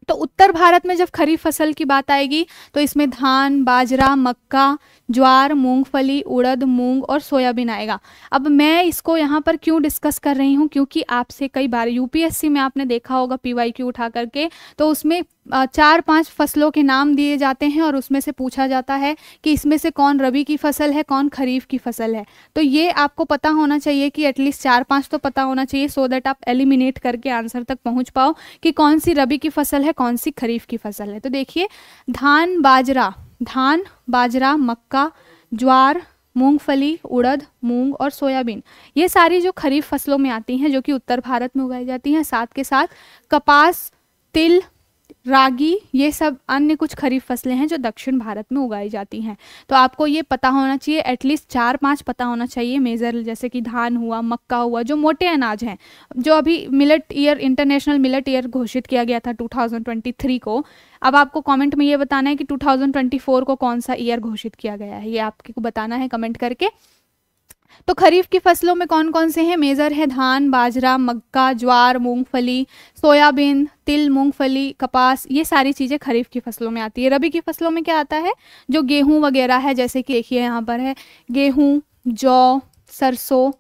तो उत्तर भारत में जब खरीफ फसल की बात आएगी तो इसमें धान बाजरा मक्का ज्वार मूंगफली उड़द मूंग और सोयाबीन आएगा अब मैं इसको यहाँ पर क्यों डिस्कस कर रही हूँ क्योंकि आपसे कई बार यूपीएससी में आपने देखा होगा पीवाईक्यू उठा करके तो उसमें चार पांच फसलों के नाम दिए जाते हैं और उसमें से पूछा जाता है कि इसमें से कौन रबी की फसल है कौन खरीफ की फसल है तो ये आपको पता होना चाहिए कि एटलीस्ट चार पांच तो पता होना चाहिए सो देट दैट आप एलिमिनेट करके आंसर तक पहुंच पाओ कि कौन सी रबी की फसल है कौन सी खरीफ की फसल है तो देखिए धान बाजरा धान बाजरा मक्का ज्वार मूंगफली उड़द मूंग और सोयाबीन ये सारी जो खरीफ फसलों में आती हैं जो कि उत्तर भारत में उगाई जाती हैं साथ के साथ कपास तिल रागी ये सब अन्य कुछ खरीफ फसलें हैं जो दक्षिण भारत में उगाई जाती हैं तो आपको ये पता होना चाहिए एटलीस्ट चार पांच पता होना चाहिए मेजर जैसे कि धान हुआ मक्का हुआ जो मोटे अनाज हैं जो अभी millet year international millet year घोषित किया गया था 2023 को अब आपको कमेंट में ये बताना है कि 2024 को कौन सा ईयर घोषित किया गया है ये आपको बताना है कमेंट करके तो खरीफ की फसलों में कौन कौन से हैं मेज़र है धान बाजरा मक्का ज्वार मूंगफली सोयाबीन तिल मूंगफली कपास ये सारी चीज़ें खरीफ की फसलों में आती है रबी की फसलों में क्या आता है जो गेहूँ वगैरह है जैसे कि देखिए यहाँ पर है गेहूँ जौ सरसों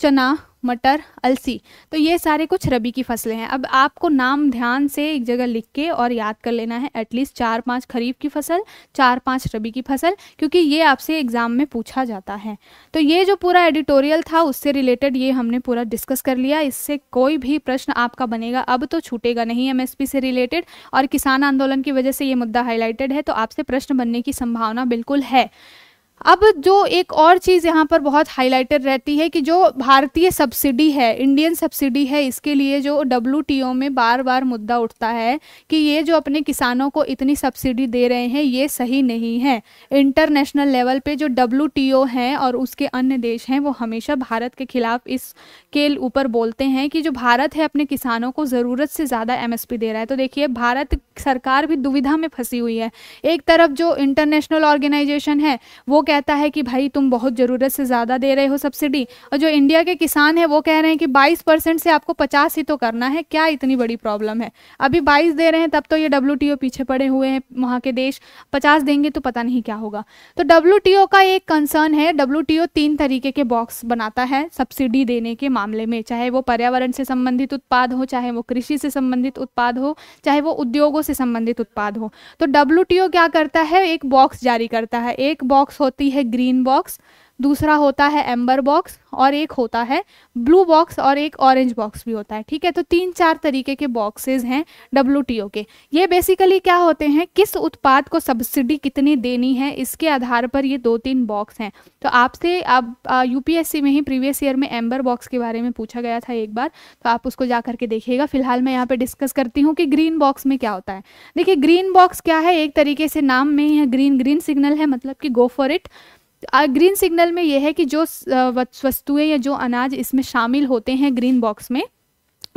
चना मटर अलसी तो ये सारे कुछ रबी की फसलें हैं अब आपको नाम ध्यान से एक जगह लिख के और याद कर लेना है एटलीस्ट चार पाँच खरीफ की फसल चार पाँच रबी की फसल क्योंकि ये आपसे एग्ज़ाम में पूछा जाता है तो ये जो पूरा एडिटोरियल था उससे रिलेटेड ये हमने पूरा डिस्कस कर लिया इससे कोई भी प्रश्न आपका बनेगा अब तो छूटेगा नहीं एम से रिलेटेड और किसान आंदोलन की वजह से ये मुद्दा हाईलाइटेड है तो आपसे प्रश्न बनने की संभावना बिल्कुल है अब जो एक और चीज़ यहाँ पर बहुत हाईलाइटेड रहती है कि जो भारतीय सब्सिडी है इंडियन सब्सिडी है इसके लिए जो डब्ल्यू में बार बार मुद्दा उठता है कि ये जो अपने किसानों को इतनी सब्सिडी दे रहे हैं ये सही नहीं है इंटरनेशनल लेवल पे जो डब्ल्यू हैं और उसके अन्य देश हैं वो हमेशा भारत के खिलाफ इस के ऊपर बोलते हैं कि जो भारत है अपने किसानों को ज़रूरत से ज़्यादा एम दे रहा है तो देखिए भारत सरकार भी दुविधा में फंसी हुई है एक तरफ जो इंटरनेशनल ऑर्गेनाइजेशन है वो कहता है कि भाई तुम बहुत ज़रूरत से ज़्यादा दे रहे हो सब्सिडी और जो इंडिया के किसान हैं वो कह रहे हैं कि 22 परसेंट से आपको 50 ही तो करना है क्या इतनी बड़ी प्रॉब्लम है अभी 22 दे रहे हैं तब तो ये डब्ल्यू पीछे पड़े हुए हैं वहाँ के देश पचास देंगे तो पता नहीं क्या होगा तो डब्ल्यू का एक कंसर्न है डब्ल्यू तीन तरीके के बॉक्स बनाता है सब्सिडी देने के मामले में चाहे वो पर्यावरण से संबंधित उत्पाद हो चाहे वो कृषि से संबंधित उत्पाद हो चाहे वो उद्योगों से संबंधित उत्पाद हो तो डब्ल्यू क्या करता है एक बॉक्स जारी करता है एक बॉक्स होता सकती है ग्रीन बॉक्स दूसरा होता है एम्बर बॉक्स और एक होता है ब्लू बॉक्स और एक ऑरेंज बॉक्स भी होता है ठीक है तो तीन चार तरीके के बॉक्सेज हैं डब्ल्यू के ये बेसिकली क्या होते हैं किस उत्पाद को सब्सिडी कितनी देनी है इसके आधार पर ये दो तीन बॉक्स हैं तो आपसे आप यूपीएससी में ही प्रीवियस ईयर में एम्बर बॉक्स के बारे में पूछा गया था एक बार तो आप उसको जा करके देखिएगा फिलहाल मैं यहाँ पर डिस्कस करती हूँ कि ग्रीन बॉक्स में क्या होता है देखिए ग्रीन बॉक्स क्या है एक तरीके से नाम में ही ग्रीन ग्रीन सिग्नल है मतलब कि go for it green signal में यह है कि जो वस्तुएं या जो अनाज इसमें शामिल होते हैं ग्रीन बॉक्स में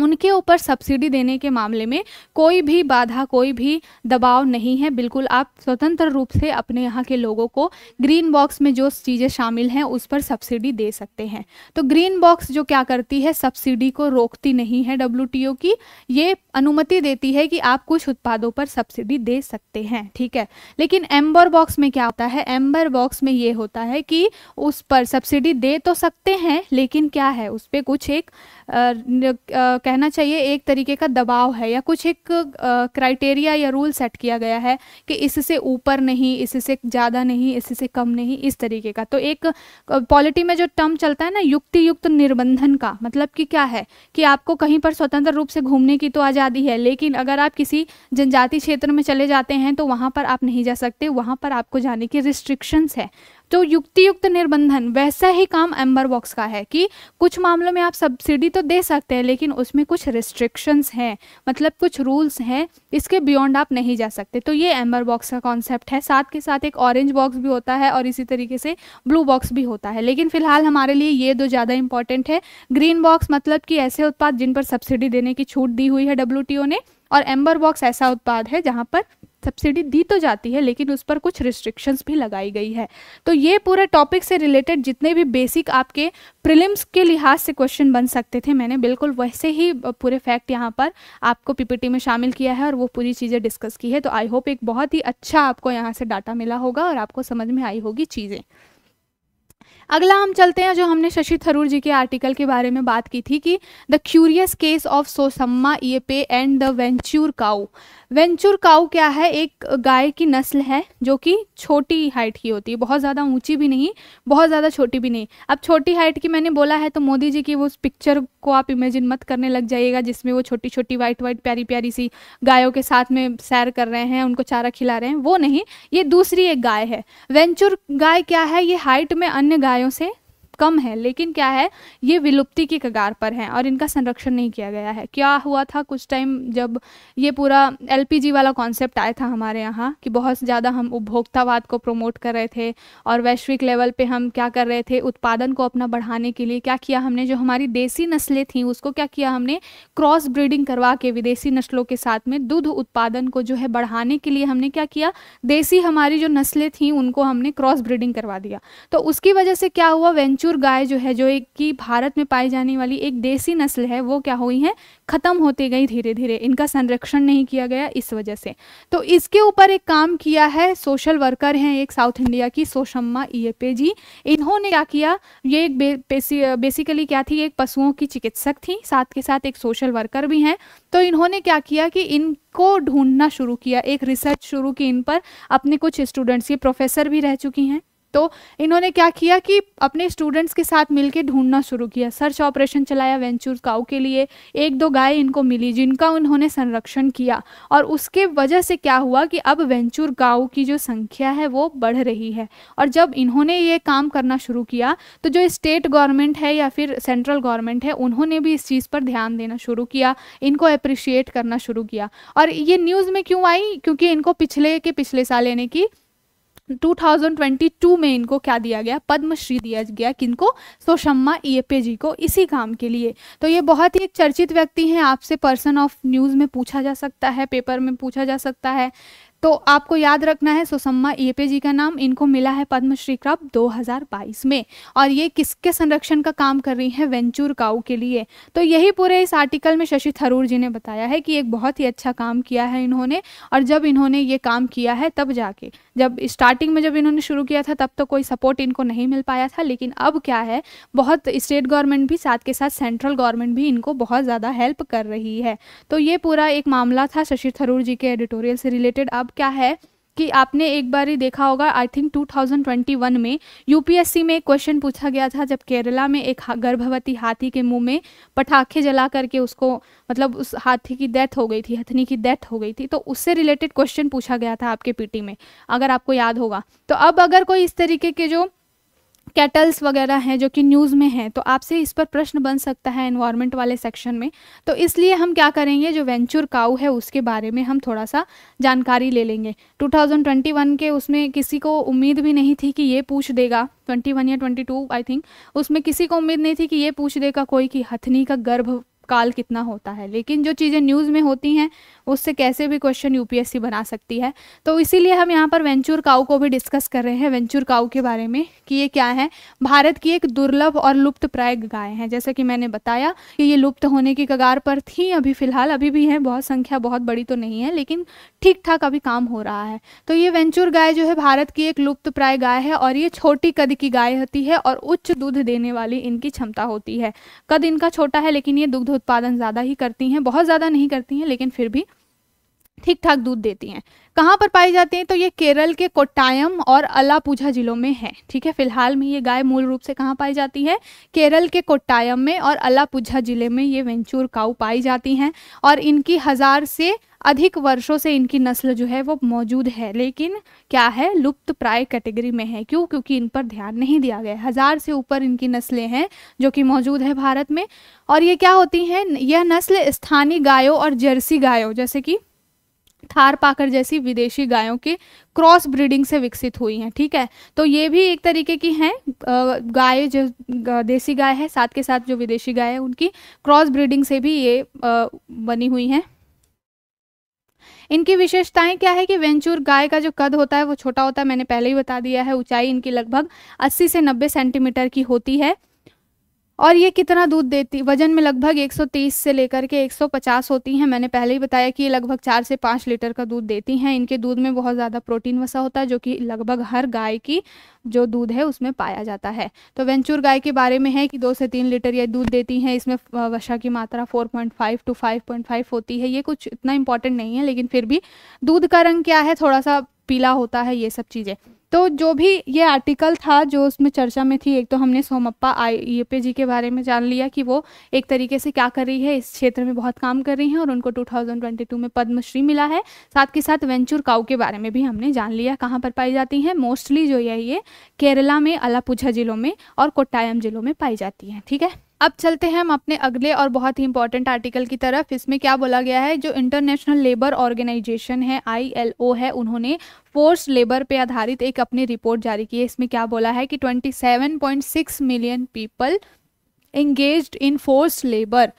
उनके ऊपर सब्सिडी देने के मामले में कोई भी बाधा कोई भी दबाव नहीं है बिल्कुल आप स्वतंत्र रूप से अपने यहाँ के लोगों को ग्रीन बॉक्स में जो चीज़ें शामिल हैं उस पर सब्सिडी दे सकते हैं तो ग्रीन बॉक्स जो क्या करती है सब्सिडी को रोकती नहीं है डब्ल्यू की ये अनुमति देती है कि आप कुछ उत्पादों पर सब्सिडी दे सकते हैं ठीक है लेकिन एम्बर बॉक्स में क्या होता है एम्बर बॉक्स में ये होता है कि उस पर सब्सिडी दे तो सकते हैं लेकिन क्या है उस पर कुछ एक आ, आ, कहना चाहिए एक तरीके का दबाव है या कुछ एक क्राइटेरिया या रूल सेट किया गया है कि इससे ऊपर नहीं इससे ज़्यादा नहीं इससे कम नहीं इस तरीके का तो एक पॉलिटी में जो टर्म चलता है ना युक्ति युक्त निर्बंधन का मतलब कि क्या है कि आपको कहीं पर स्वतंत्र रूप से घूमने की तो आजादी आज़ादी है लेकिन अगर आप किसी जनजाति क्षेत्र में चले जाते हैं तो वहाँ पर आप नहीं जा सकते वहाँ पर आपको जाने की रिस्ट्रिक्शंस है तो युक्ति युक्त निर्बंधन वैसा ही काम एम्बर बॉक्स का है कि कुछ मामलों में आप सब्सिडी तो दे सकते हैं लेकिन उसमें कुछ रिस्ट्रिक्शंस हैं मतलब कुछ रूल्स हैं इसके बियॉन्ड आप नहीं जा सकते तो ये एम्बर बॉक्स का कॉन्सेप्ट है साथ के साथ एक ऑरेंज बॉक्स भी होता है और इसी तरीके से ब्लू बॉक्स भी होता है लेकिन फिलहाल हमारे लिए ये दो ज़्यादा इंपॉर्टेंट है ग्रीन बॉक्स मतलब कि ऐसे उत्पाद जिन पर सब्सिडी देने की छूट दी हुई है डब्ल्यू ने और एम्बर बॉक्स ऐसा उत्पाद है जहाँ पर सब्सिडी दी तो जाती है लेकिन उस पर कुछ रिस्ट्रिक्शंस भी लगाई गई है तो ये पूरे टॉपिक से रिलेटेड जितने भी बेसिक आपके प्रिलिम्स के लिहाज से क्वेश्चन बन सकते थे मैंने बिल्कुल वैसे ही पूरे फैक्ट यहाँ पर आपको पीपीटी में शामिल किया है और वो पूरी चीज़ें डिस्कस की है तो आई होप एक बहुत ही अच्छा आपको यहाँ से डाटा मिला होगा और आपको समझ में आई होगी चीज़ें अगला हम चलते हैं जो हमने शशि थरूर जी के आर्टिकल के बारे में बात की थी कि the curious case of Sosamma Iype and the Vechur cow Vechur cow क्या है एक गाय की नस्ल है जो कि छोटी हाइट की होती है बहुत ज़्यादा ऊंची भी नहीं बहुत ज़्यादा छोटी भी नहीं अब छोटी हाइट की मैंने बोला है तो मोदी जी की वो उस पिक्चर को आप इमेजिन मत करने लग जाइएगा जिसमें वो छोटी छोटी वाइट वाइट प्यारी प्यारी सी गायों के साथ में सैर कर रहे हैं उनको चारा खिला रहे हैं वो नहीं ये दूसरी एक गाय है वेंचुर गाय क्या है ये हाइट में अन्य गायों से कम है लेकिन क्या है ये विलुप्ति की कगार पर हैं और इनका संरक्षण नहीं किया गया है क्या हुआ था कुछ टाइम जब ये पूरा एल वाला कॉन्सेप्ट आया था हमारे यहाँ कि बहुत ज़्यादा हम उपभोक्तावाद को प्रमोट कर रहे थे और वैश्विक लेवल पर हम क्या कर रहे थे उत्पादन को अपना बढ़ाने के लिए क्या किया हमने जो हमारी देसी नस्लें थी उसको क्या किया हमने क्रॉस ब्रीडिंग करवा के विदेशी नस्लों के साथ में दूध उत्पादन को जो है बढ़ाने के लिए हमने क्या किया देसी हमारी जो नस्लें थी उनको हमने क्रॉस ब्रीडिंग करवा दिया तो उसकी वजह से क्या हुआ वेंचर प्रचुर गाय जो है जो एक कि भारत में पाई जाने वाली एक देसी नस्ल है वो क्या हुई है ख़त्म होते गई धीरे धीरे इनका संरक्षण नहीं किया गया इस वजह से तो इसके ऊपर एक काम किया है सोशल वर्कर हैं एक साउथ इंडिया की सोशम्मा ईएपे जी इन्होंने क्या किया ये एक बे, बेसिकली क्या थी एक पशुओं की चिकित्सक थी साथ के साथ एक सोशल वर्कर भी हैं तो इन्होंने क्या किया कि इन को ढूंढना शुरू किया एक रिसर्च शुरू की इन पर अपने कुछ स्टूडेंट्स ये प्रोफेसर भी रह चुकी हैं तो इन्होंने क्या किया कि अपने स्टूडेंट्स के साथ मिलकर ढूंढना शुरू किया सर्च ऑपरेशन चलाया वेंचूर काउ के लिए एक दो गाय इनको मिली जिनका उन्होंने संरक्षण किया और उसके वजह से क्या हुआ कि अब वेंचूर काउ की जो संख्या है वो बढ़ रही है और जब इन्होंने ये काम करना शुरू किया तो जो स्टेट गवर्नमेंट है या फिर सेंट्रल गवर्नमेंट है उन्होंने भी इस चीज़ पर ध्यान देना शुरू किया इनको अप्रिशिएट करना शुरू किया और ये न्यूज़ में क्यों आई क्योंकि इनको पिछले के पिछले साल यानी कि 2022 में इनको क्या दिया गया पद्मश्री दिया गया किनको सोशम्मा ईएपे जी को इसी काम के लिए तो ये बहुत ही एक चर्चित व्यक्ति हैं आपसे पर्सन ऑफ न्यूज़ में पूछा जा सकता है पेपर में पूछा जा सकता है तो आपको याद रखना है सुषम्मा ईपे जी का नाम इनको मिला है पद्मश्री क्रम 2022 में और ये किसके संरक्षण का काम कर रही हैं वेंचूर काउ के लिए तो यही पूरे इस आर्टिकल में शशि थरूर जी ने बताया है कि एक बहुत ही अच्छा काम किया है इन्होंने और जब इन्होंने ये काम किया है तब जाके जब स्टार्टिंग में जब इन्होंने शुरू किया था तब तो कोई सपोर्ट इनको नहीं मिल पाया था लेकिन अब क्या है बहुत स्टेट गवर्नमेंट भी साथ के साथ सेंट्रल गवर्नमेंट भी इनको बहुत ज़्यादा हेल्प कर रही है तो ये पूरा एक मामला था शशि थरूर जी के एडिटोरियल से रिलेटेड अब क्या है कि आपने एक बार ही देखा होगा आई थिंक 2021 में यूपीएससी में एक क्वेश्चन पूछा गया था जब केरला में एक गर्भवती हाथी के मुंह में पटाखे जला करके उसको मतलब उस हाथी की डेथ हो गई थी हथनी की डेथ हो गई थी तो उससे रिलेटेड क्वेश्चन पूछा गया था आपके पीटी में अगर आपको याद होगा तो अब अगर कोई इस तरीके के जो कैटल्स वगैरह हैं जो कि न्यूज़ में हैं तो आपसे इस पर प्रश्न बन सकता है इन्वायरमेंट वाले सेक्शन में तो इसलिए हम क्या करेंगे जो वेंचर काउ है उसके बारे में हम थोड़ा सा जानकारी ले लेंगे 2021 के उसमें किसी को उम्मीद भी नहीं थी कि ये पूछ देगा 21 या 22 आई थिंक उसमें किसी को उम्मीद नहीं थी कि ये पूछ देगा कोई कि हथनी का गर्भ काल कितना होता है लेकिन जो चीज़ें न्यूज़ में होती हैं उससे कैसे भी क्वेश्चन यूपीएससी बना सकती है तो इसीलिए हम यहाँ पर वेंचुर काऊ को भी डिस्कस कर रहे हैं वेंचुर काऊ के बारे में कि ये क्या है भारत की एक दुर्लभ और लुप्त प्राय गाय है जैसे कि मैंने बताया कि ये लुप्त होने की कगार पर थी अभी फ़िलहाल अभी भी हैं बहुत संख्या बहुत बड़ी तो नहीं है लेकिन ठीक ठाक अभी काम हो रहा है तो ये वेंचुर गाय जो है भारत की एक लुप्त प्राय गाय है और ये छोटी कद की गाय होती है और उच्च दूध देने वाली इनकी क्षमता होती है कद इनका छोटा है लेकिन ये दुग्ध उत्पादन ज़्यादा ही करती हैं बहुत ज़्यादा नहीं करती हैं लेकिन फिर भी ठीक ठाक दूध देती हैं कहाँ पर पाई जाती हैं तो ये केरल के कोट्टायम और अलापूझा जिलों में है ठीक है फिलहाल में ये गाय मूल रूप से कहाँ पाई जाती है केरल के कोट्टायम में और अलापूझा जिले में ये वेंचूर काऊ पाई जाती हैं और इनकी हज़ार से अधिक वर्षों से इनकी नस्ल जो है वो मौजूद है लेकिन क्या है लुप्त प्राय कैटेगरी में है क्यों क्योंकि इन पर ध्यान नहीं दिया गया हज़ार से ऊपर इनकी नस्लें हैं जो कि मौजूद है भारत में और ये क्या होती हैं यह नस्ल स्थानीय गायों और जर्सी गायों जैसे कि थार पाकर जैसी विदेशी गायों के क्रॉस ब्रीडिंग से विकसित हुई हैं ठीक है तो ये भी एक तरीके की हैं गाय जो देसी गाय है साथ के साथ जो विदेशी गाय है उनकी क्रॉस ब्रीडिंग से भी ये बनी हुई हैं इनकी विशेषताएं क्या है कि वेंचूर गाय का जो कद होता है वो छोटा होता है मैंने पहले ही बता दिया है ऊंचाई इनकी लगभग 80 से 90 सेंटीमीटर की होती है और ये कितना दूध देती वजन में लगभग 130 से लेकर के 150 होती हैं मैंने पहले ही बताया कि ये लगभग चार से पाँच लीटर का दूध देती हैं इनके दूध में बहुत ज़्यादा प्रोटीन वसा होता है जो कि लगभग हर गाय की जो दूध है उसमें पाया जाता है तो वेंचूर गाय के बारे में है कि दो से तीन लीटर ये दूध देती हैं इसमें वसा की मात्रा फोर टू फाइव होती है ये कुछ इतना इंपॉर्टेंट नहीं है लेकिन फिर भी दूध का रंग क्या है थोड़ा सा पीला होता है ये सब चीज़ें तो जो भी ये आर्टिकल था जो उसमें चर्चा में थी एक तो हमने सोमप्पा आई पे जी के बारे में जान लिया कि वो एक तरीके से क्या कर रही है इस क्षेत्र में बहुत काम कर रही हैं और उनको 2022 में पद्मश्री मिला है साथ के साथ वेंचुर काउ के बारे में भी हमने जान लिया कहाँ पर पाई जाती हैं मोस्टली जो है ये केरला में अलापुझा जिलों में और कोट्टायम जिलों में पाई जाती हैं ठीक है अब चलते हैं हम अपने अगले और बहुत ही इंपॉर्टेंट आर्टिकल की तरफ इसमें क्या बोला गया है जो इंटरनेशनल लेबर ऑर्गेनाइजेशन है ओ है उन्होंने फोर्स लेबर पे आधारित एक अपनी रिपोर्ट जारी की है इसमें क्या बोला है कि 27.6 million people engage in force labour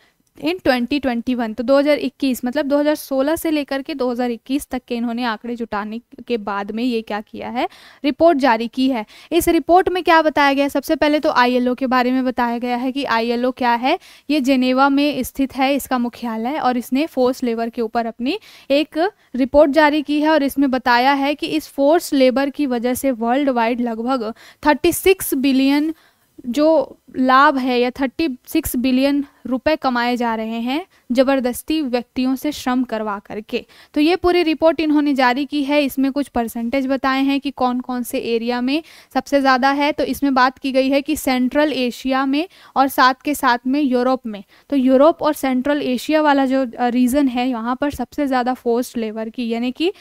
in 2021 तो 2021 मतलब 2016 से लेकर के 2021 तक के इन्होंने आंकड़े जुटाने के बाद में ये क्या किया है रिपोर्ट जारी की है इस रिपोर्ट में क्या बताया गया सबसे पहले तो आईएलओ के बारे में बताया गया है कि आईएलओ क्या है ये जेनेवा में स्थित है इसका मुख्यालय और इसने फोर्स लेबर के ऊपर अपनी एक रिपोर्ट जारी की है और इसमें बताया है कि इस फोर्स लेबर की वजह से वर्ल्ड वाइड लगभग सिक्स बिलियन जो लाभ है या थर्टी सिक्स बिलियन रुपए कमाए जा रहे हैं ज़बरदस्ती व्यक्तियों से श्रम करवा करके तो ये पूरी रिपोर्ट इन्होंने जारी की है इसमें कुछ परसेंटेज बताए हैं कि कौन कौन से एरिया में सबसे ज़्यादा है तो इसमें बात की गई है कि सेंट्रल एशिया में और साथ के साथ में यूरोप में तो यूरोप और सेंट्रल एशिया वाला जो रीज़न है यहाँ पर सबसे ज़्यादा फोर्स लेबर की यानी कि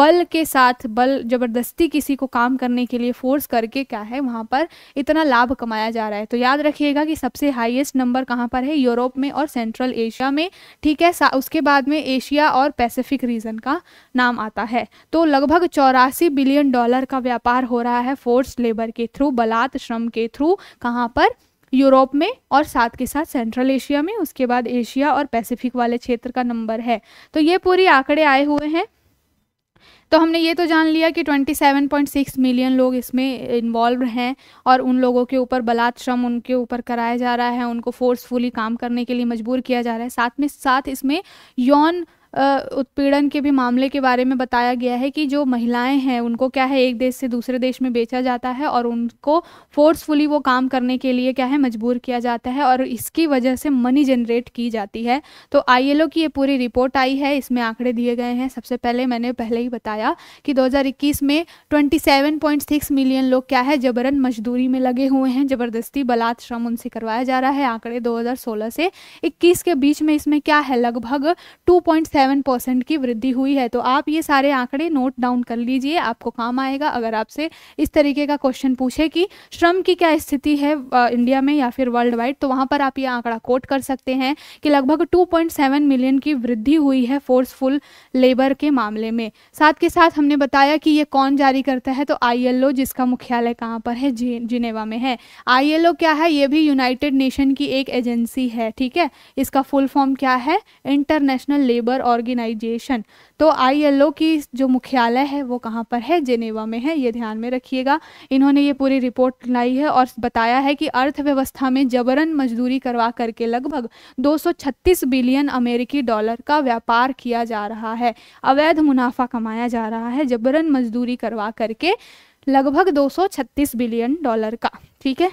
बल के साथ बल ज़बरदस्ती किसी को काम करने के लिए फोर्स करके क्या है वहाँ पर इतना लाभ कमाया जा रहा है तो याद रखिएगा कि सबसे हाईएस्ट नंबर कहाँ पर है यूरोप में और सेंट्रल एशिया में ठीक है उसके बाद में एशिया और पैसिफिक रीजन का नाम आता है तो लगभग चौरासी बिलियन डॉलर का व्यापार हो रहा है फोर्स लेबर के थ्रू बलात् श्रम के थ्रू कहाँ पर यूरोप में और साथ के साथ सेंट्रल एशिया में उसके बाद एशिया और पैसिफिक वाले क्षेत्र का नंबर है तो ये पूरी आंकड़े आए हुए हैं तो हमने ये तो जान लिया कि 27.6 मिलियन लोग इसमें इन्वॉल्व हैं और उन लोगों के ऊपर बलात्श्रम उनके ऊपर कराया जा रहा है उनको फोर्सफुली काम करने के लिए मजबूर किया जा रहा है साथ में साथ इसमें यौन उत्पीड़न के भी मामले के बारे में बताया गया है कि जो महिलाएं हैं उनको क्या है एक देश से दूसरे देश में बेचा जाता है और उनको फोर्सफुली वो काम करने के लिए क्या है मजबूर किया जाता है और इसकी वजह से मनी जनरेट की जाती है तो आई की ये पूरी रिपोर्ट आई है इसमें आंकड़े दिए गए हैं सबसे पहले मैंने पहले ही बताया कि दो में ट्वेंटी मिलियन लोग क्या है जबरन मजदूरी में लगे हुए हैं जबरदस्ती बलात्श्रम उनसे करवाया जा रहा है आंकड़े दो से इक्कीस के बीच में इसमें क्या है लगभग टू सेवन परसेंट की वृद्धि हुई है तो आप ये सारे आंकड़े नोट डाउन कर लीजिए आपको काम आएगा अगर आपसे इस तरीके का क्वेश्चन पूछे कि श्रम की क्या स्थिति है इंडिया में या फिर वर्ल्ड वाइड तो वहाँ पर आप ये आंकड़ा कोट कर सकते हैं कि लगभग टू मिलियन की वृद्धि हुई है फोर्सफुल लेबर के मामले में साथ के साथ हमने बताया कि ये कौन जारी करता है तो आई जिसका मुख्यालय कहाँ पर है जिनेवा में है आई क्या है ये भी यूनाइटेड नेशन की एक एजेंसी है ठीक है इसका फुल फॉर्म क्या है इंटरनेशनल लेबर ऑर्गेनाइजेशन तो आईएलओ की जो मुख्यालय है वो कहाँ पर है जेनेवा में है ये ध्यान में रखिएगा इन्होंने ये पूरी रिपोर्ट लाई है और बताया है कि अर्थव्यवस्था में जबरन मजदूरी करवा करके लगभग 236 बिलियन अमेरिकी डॉलर का व्यापार किया जा रहा है अवैध मुनाफा कमाया जा रहा है जबरन मजदूरी करवा करके लगभग 236 बिलियन डॉलर का ठीक है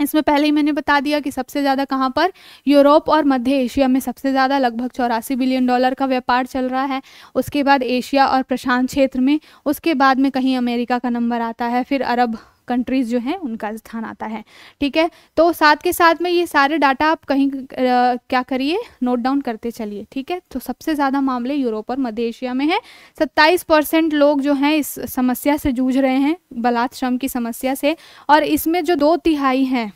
इसमें पहले ही मैंने बता दिया कि सबसे ज़्यादा कहाँ पर यूरोप और मध्य एशिया में सबसे ज़्यादा लगभग चौरासी बिलियन डॉलर का व्यापार चल रहा है उसके बाद एशिया और प्रशांत क्षेत्र में उसके बाद में कहीं अमेरिका का नंबर आता है फिर अरब कंट्रीज़ जो हैं उनका स्थान आता है ठीक है तो साथ के साथ में ये सारे डाटा आप कहीं आ, क्या करिए नोट डाउन करते चलिए ठीक है तो सबसे ज़्यादा मामले यूरोप और मध्य एशिया में हैं सत्ताईस परसेंट लोग जो हैं इस समस्या से जूझ रहे हैं बलात् श्रम की समस्या से और इसमें जो दो तिहाई हैं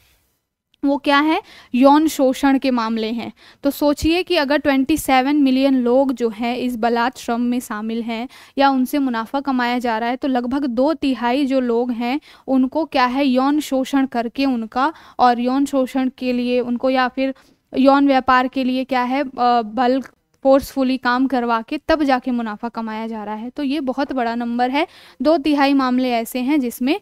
वो क्या है यौन शोषण के मामले हैं तो सोचिए कि अगर 27 मिलियन लोग जो है इस बलात् श्रम में शामिल हैं या उनसे मुनाफा कमाया जा रहा है तो लगभग दो तिहाई जो लोग हैं उनको क्या है यौन शोषण करके उनका और यौन शोषण के लिए उनको या फिर यौन व्यापार के लिए क्या है बल फोर्सफुली काम करवा के तब जाके मुनाफा कमाया जा रहा है तो ये बहुत बड़ा नंबर है दो तिहाई मामले ऐसे हैं जिसमें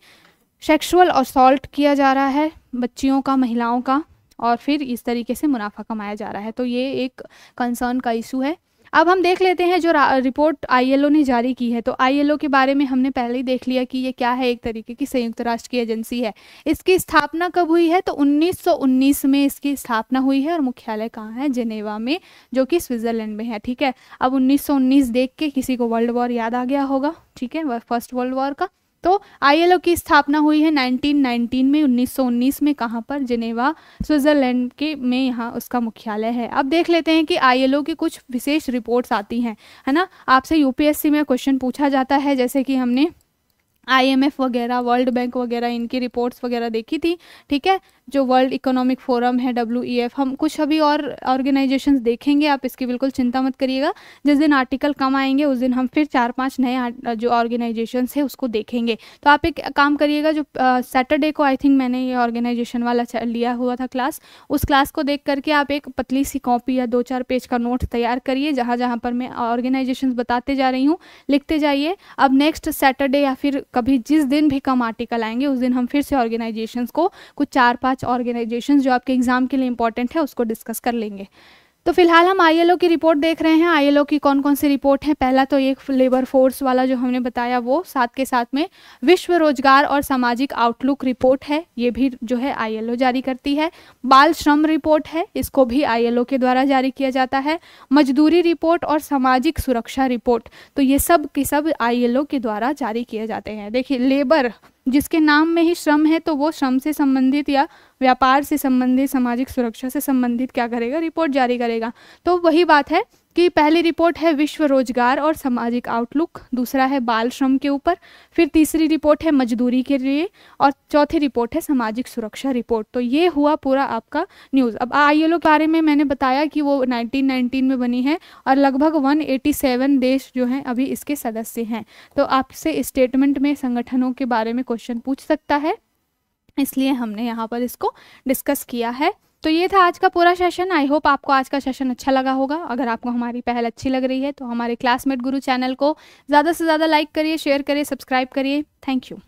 सेक्शुअल असॉल्ट किया जा रहा है बच्चियों का महिलाओं का और फिर इस तरीके से मुनाफा कमाया जा रहा है तो ये एक कंसर्न का इशू है अब हम देख लेते हैं जो रिपोर्ट आईएलओ ने जारी की है तो आईएलओ के बारे में हमने पहले ही देख लिया कि ये क्या है एक तरीके की संयुक्त राष्ट्र की एजेंसी है इसकी स्थापना कब हुई है तो 1919 में इसकी स्थापना हुई है और मुख्यालय कहाँ है जेनेवा में जो कि स्विट्जरलैंड में है ठीक है अब 1919 देख के किसी को वर्ल्ड वॉर याद आ गया होगा ठीक है फर्स्ट वर्ल्ड वॉर का तो आईएलओ की स्थापना हुई है 1919 में 1919 में कहाँ पर जिनेवा स्विट्ज़रलैंड के में यहाँ उसका मुख्यालय है अब देख लेते हैं कि आईएलओ की कुछ विशेष रिपोर्ट्स आती हैं है ना आपसे यूपीएससी में क्वेश्चन पूछा जाता है जैसे कि हमने आईएमएफ वगैरह वर्ल्ड बैंक वगैरह इनकी रिपोर्ट्स वगैरह देखी थी ठीक है जो वर्ल्ड इकोनॉमिक फोरम है डब्ल्यू e हम कुछ अभी और ऑर्गेनाइजेशन देखेंगे आप इसकी बिल्कुल चिंता मत करिएगा जिस दिन आर्टिकल कम आएंगे उस दिन हम फिर चार पाँच नए जो ऑर्गेनाइजेशंस है उसको देखेंगे तो आप एक काम करिएगा जो सैटरडे को आई थिंक मैंने ये ऑर्गेनाइजेशन वाला लिया हुआ था क्लास उस क्लास को देख करके आप एक पतली सी कॉपी या दो चार पेज का नोट तैयार करिए जहाँ जहाँ पर मैं ऑर्गेनाइजेशन बताते जा रही हूँ लिखते जाइए अब नेक्स्ट सैटरडे या फिर कभी जिस दिन भी कम आर्टिकल आएंगे उस दिन हम फिर से ऑर्गेनाइजेशन को कुछ चार पाँच पांच ऑर्गेनाइजेशन जो आपके एग्ज़ाम के लिए इंपॉर्टेंट है उसको डिस्कस कर लेंगे तो फिलहाल हम आईएलओ की रिपोर्ट देख रहे हैं आईएलओ की कौन कौन सी रिपोर्ट है पहला तो एक लेबर फोर्स वाला जो हमने बताया वो साथ के साथ में विश्व रोजगार और सामाजिक आउटलुक रिपोर्ट है ये भी जो है आईएलओ जारी करती है बाल श्रम रिपोर्ट है इसको भी आईएलओ के द्वारा जारी किया जाता है मजदूरी रिपोर्ट और सामाजिक सुरक्षा रिपोर्ट तो ये सब के सब आई के द्वारा जारी किए जाते हैं देखिए लेबर जिसके नाम में ही श्रम है तो वो श्रम से संबंधित या व्यापार से संबंधित सामाजिक सुरक्षा से संबंधित क्या करेगा रिपोर्ट जारी करेगा तो वही बात है कि पहली रिपोर्ट है विश्व रोजगार और सामाजिक आउटलुक दूसरा है बाल श्रम के ऊपर फिर तीसरी रिपोर्ट है मजदूरी के लिए और चौथी रिपोर्ट है सामाजिक सुरक्षा रिपोर्ट तो ये हुआ पूरा आपका न्यूज़ अब आईएलओ के बारे में मैंने बताया कि वो 1919 में बनी है और लगभग 187 देश जो हैं अभी इसके सदस्य हैं तो आपसे स्टेटमेंट में संगठनों के बारे में क्वेश्चन पूछ सकता है इसलिए हमने यहाँ पर इसको डिस्कस किया है तो ये था आज का पूरा सेशन आई होप आपको आज का सेशन अच्छा लगा होगा अगर आपको हमारी पहल अच्छी लग रही है तो हमारे क्लासमेट गुरु चैनल को ज़्यादा से ज़्यादा लाइक करिए शेयर करिए सब्सक्राइब करिए थैंक यू